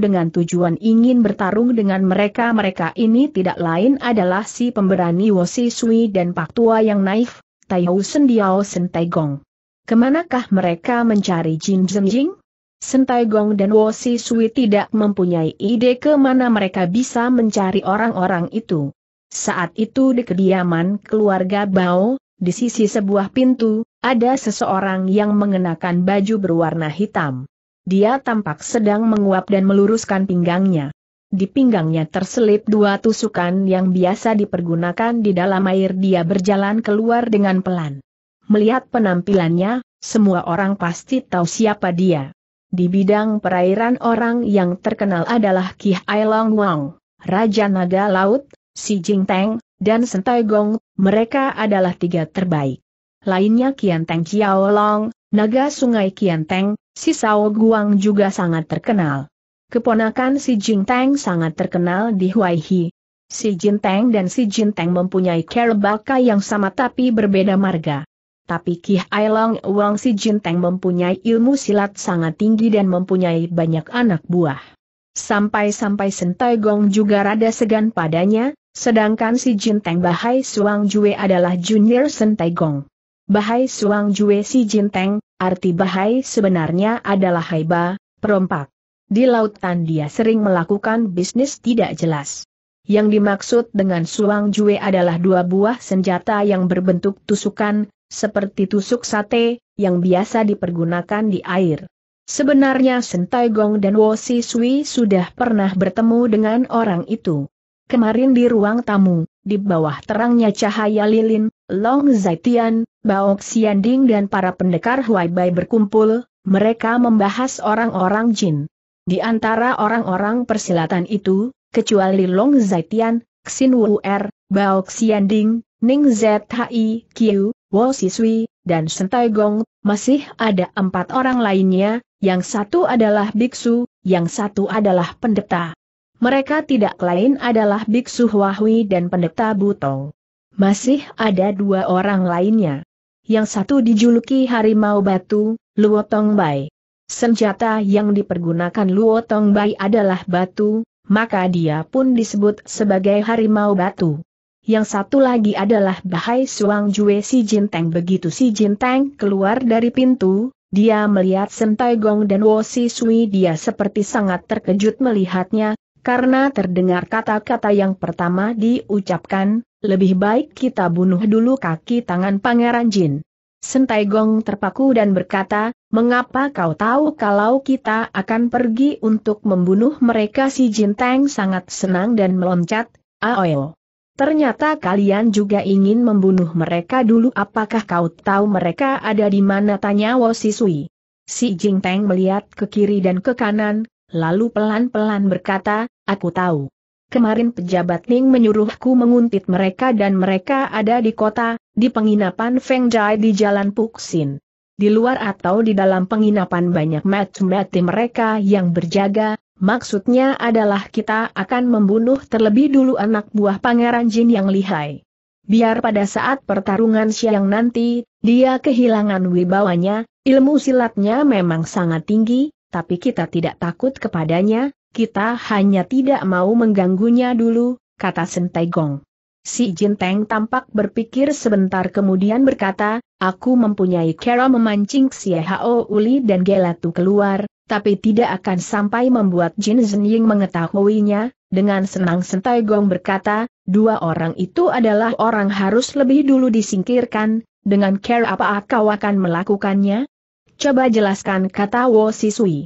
dengan tujuan ingin bertarung dengan mereka-mereka ini tidak lain adalah si pemberani Wosi Sui dan Pak Tua yang naif, Taihu Sendiao Gong. Kemanakah mereka mencari Jin Zengjing? Gong dan Wosi Sui tidak mempunyai ide kemana mereka bisa mencari orang-orang itu. Saat itu di kediaman keluarga Bao, di sisi sebuah pintu, ada seseorang yang mengenakan baju berwarna hitam. Dia tampak sedang menguap dan meluruskan pinggangnya. Di pinggangnya terselip dua tusukan yang biasa dipergunakan di dalam air dia berjalan keluar dengan pelan. Melihat penampilannya, semua orang pasti tahu siapa dia. Di bidang perairan orang yang terkenal adalah Ki Hai Long Wang, Raja Naga Laut, Si Jing Teng, dan Sentai Gong, mereka adalah tiga terbaik. Lainnya Kian Teng Chiao Long, Naga Sungai Kian Teng, Si Sao Guang juga sangat terkenal. Keponakan si Jinteng sangat terkenal di Huaihi. Si Jinteng dan si Jinteng mempunyai kerbaka yang sama tapi berbeda marga. Tapi Ki Ailong Wang si Jinteng mempunyai ilmu silat sangat tinggi dan mempunyai banyak anak buah. Sampai-sampai Sentai Gong juga rada segan padanya, sedangkan si Jinteng Bahai Suang Jue adalah junior Sentai Gong. Bahai Suang Jue si Jinteng, Arti bahai sebenarnya adalah haiba, perompak. Di lautan dia sering melakukan bisnis tidak jelas. Yang dimaksud dengan suang jue adalah dua buah senjata yang berbentuk tusukan, seperti tusuk sate, yang biasa dipergunakan di air. Sebenarnya Sentai Gong dan woshi Sui sudah pernah bertemu dengan orang itu. Kemarin di ruang tamu, di bawah terangnya cahaya lilin, Long Zaitian, Bao Xianding dan para pendekar Huaibai berkumpul, mereka membahas orang-orang jin. Di antara orang-orang persilatan itu, kecuali Long Zaitian, Xin Wu Er, Bao Xianding, Ning Zhi Qiu, Wo Sisui, dan Sentai Gong, masih ada empat orang lainnya, yang satu adalah biksu, yang satu adalah pendeta. Mereka tidak lain adalah biksu Huahui dan pendeta Butong. Masih ada dua orang lainnya yang satu dijuluki Harimau Batu, Luo Tong Bai. Senjata yang dipergunakan Luo Tong Bai adalah batu, maka dia pun disebut sebagai Harimau Batu. Yang satu lagi adalah Bahai Suang Jue Si Jinteng. Begitu Si Jinteng keluar dari pintu, dia melihat Sentai Gong dan Wo Si Sui dia seperti sangat terkejut melihatnya, karena terdengar kata-kata yang pertama diucapkan, lebih baik kita bunuh dulu kaki tangan Pangeran Jin. Sentai Gong terpaku dan berkata, mengapa kau tahu kalau kita akan pergi untuk membunuh mereka si Tang sangat senang dan meloncat, aoyo. Ternyata kalian juga ingin membunuh mereka dulu apakah kau tahu mereka ada di mana tanya Wo Sui. Si Tang melihat ke kiri dan ke kanan, lalu pelan-pelan berkata, aku tahu. Kemarin pejabat Ning menyuruhku menguntit mereka dan mereka ada di kota, di penginapan Feng Jai di Jalan Puksin. Di luar atau di dalam penginapan banyak mati-mati mereka yang berjaga, maksudnya adalah kita akan membunuh terlebih dulu anak buah Pangeran Jin yang lihai. Biar pada saat pertarungan siang nanti, dia kehilangan wibawanya, ilmu silatnya memang sangat tinggi, tapi kita tidak takut kepadanya, kita hanya tidak mau mengganggunya dulu, kata Sentai Gong. Si Jinteng tampak berpikir sebentar kemudian berkata, aku mempunyai cara memancing si Hao Uli dan Gelatu keluar, tapi tidak akan sampai membuat Jin Zhenying mengetahuinya, dengan senang Sentai Gong berkata, dua orang itu adalah orang harus lebih dulu disingkirkan, dengan care apa kau akan melakukannya? Coba jelaskan kata Wo Sisui.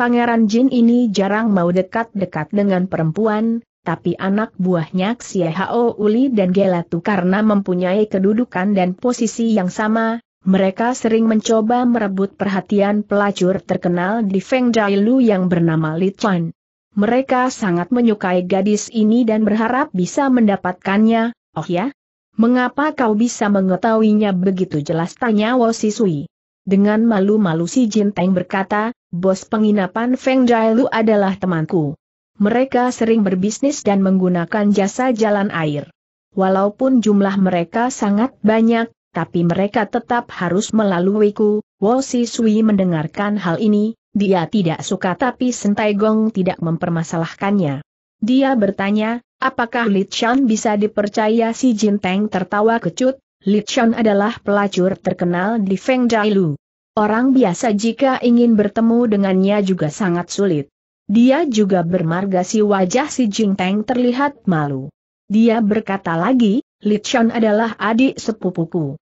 Pangeran Jin ini jarang mau dekat-dekat dengan perempuan, tapi anak buahnya Xie Hao Uli dan Gelatu karena mempunyai kedudukan dan posisi yang sama, mereka sering mencoba merebut perhatian pelacur terkenal di Feng Dailu yang bernama Li Chuan. Mereka sangat menyukai gadis ini dan berharap bisa mendapatkannya, oh ya? Mengapa kau bisa mengetahuinya begitu jelas tanya Wo Sisui. Dengan malu-malu si Jin Teng berkata, bos penginapan Feng Jailu adalah temanku. Mereka sering berbisnis dan menggunakan jasa jalan air. Walaupun jumlah mereka sangat banyak, tapi mereka tetap harus melaluiku. Wo Si Sui mendengarkan hal ini, dia tidak suka tapi Sentai Gong tidak mempermasalahkannya. Dia bertanya, apakah Li Chan bisa dipercaya si Jin Teng tertawa kecut? Li Chan adalah pelacur terkenal di Feng Jailu. Orang biasa jika ingin bertemu dengannya juga sangat sulit. Dia juga bermarga si wajah si Jingteng terlihat malu. Dia berkata lagi, Li adalah adik sepupuku.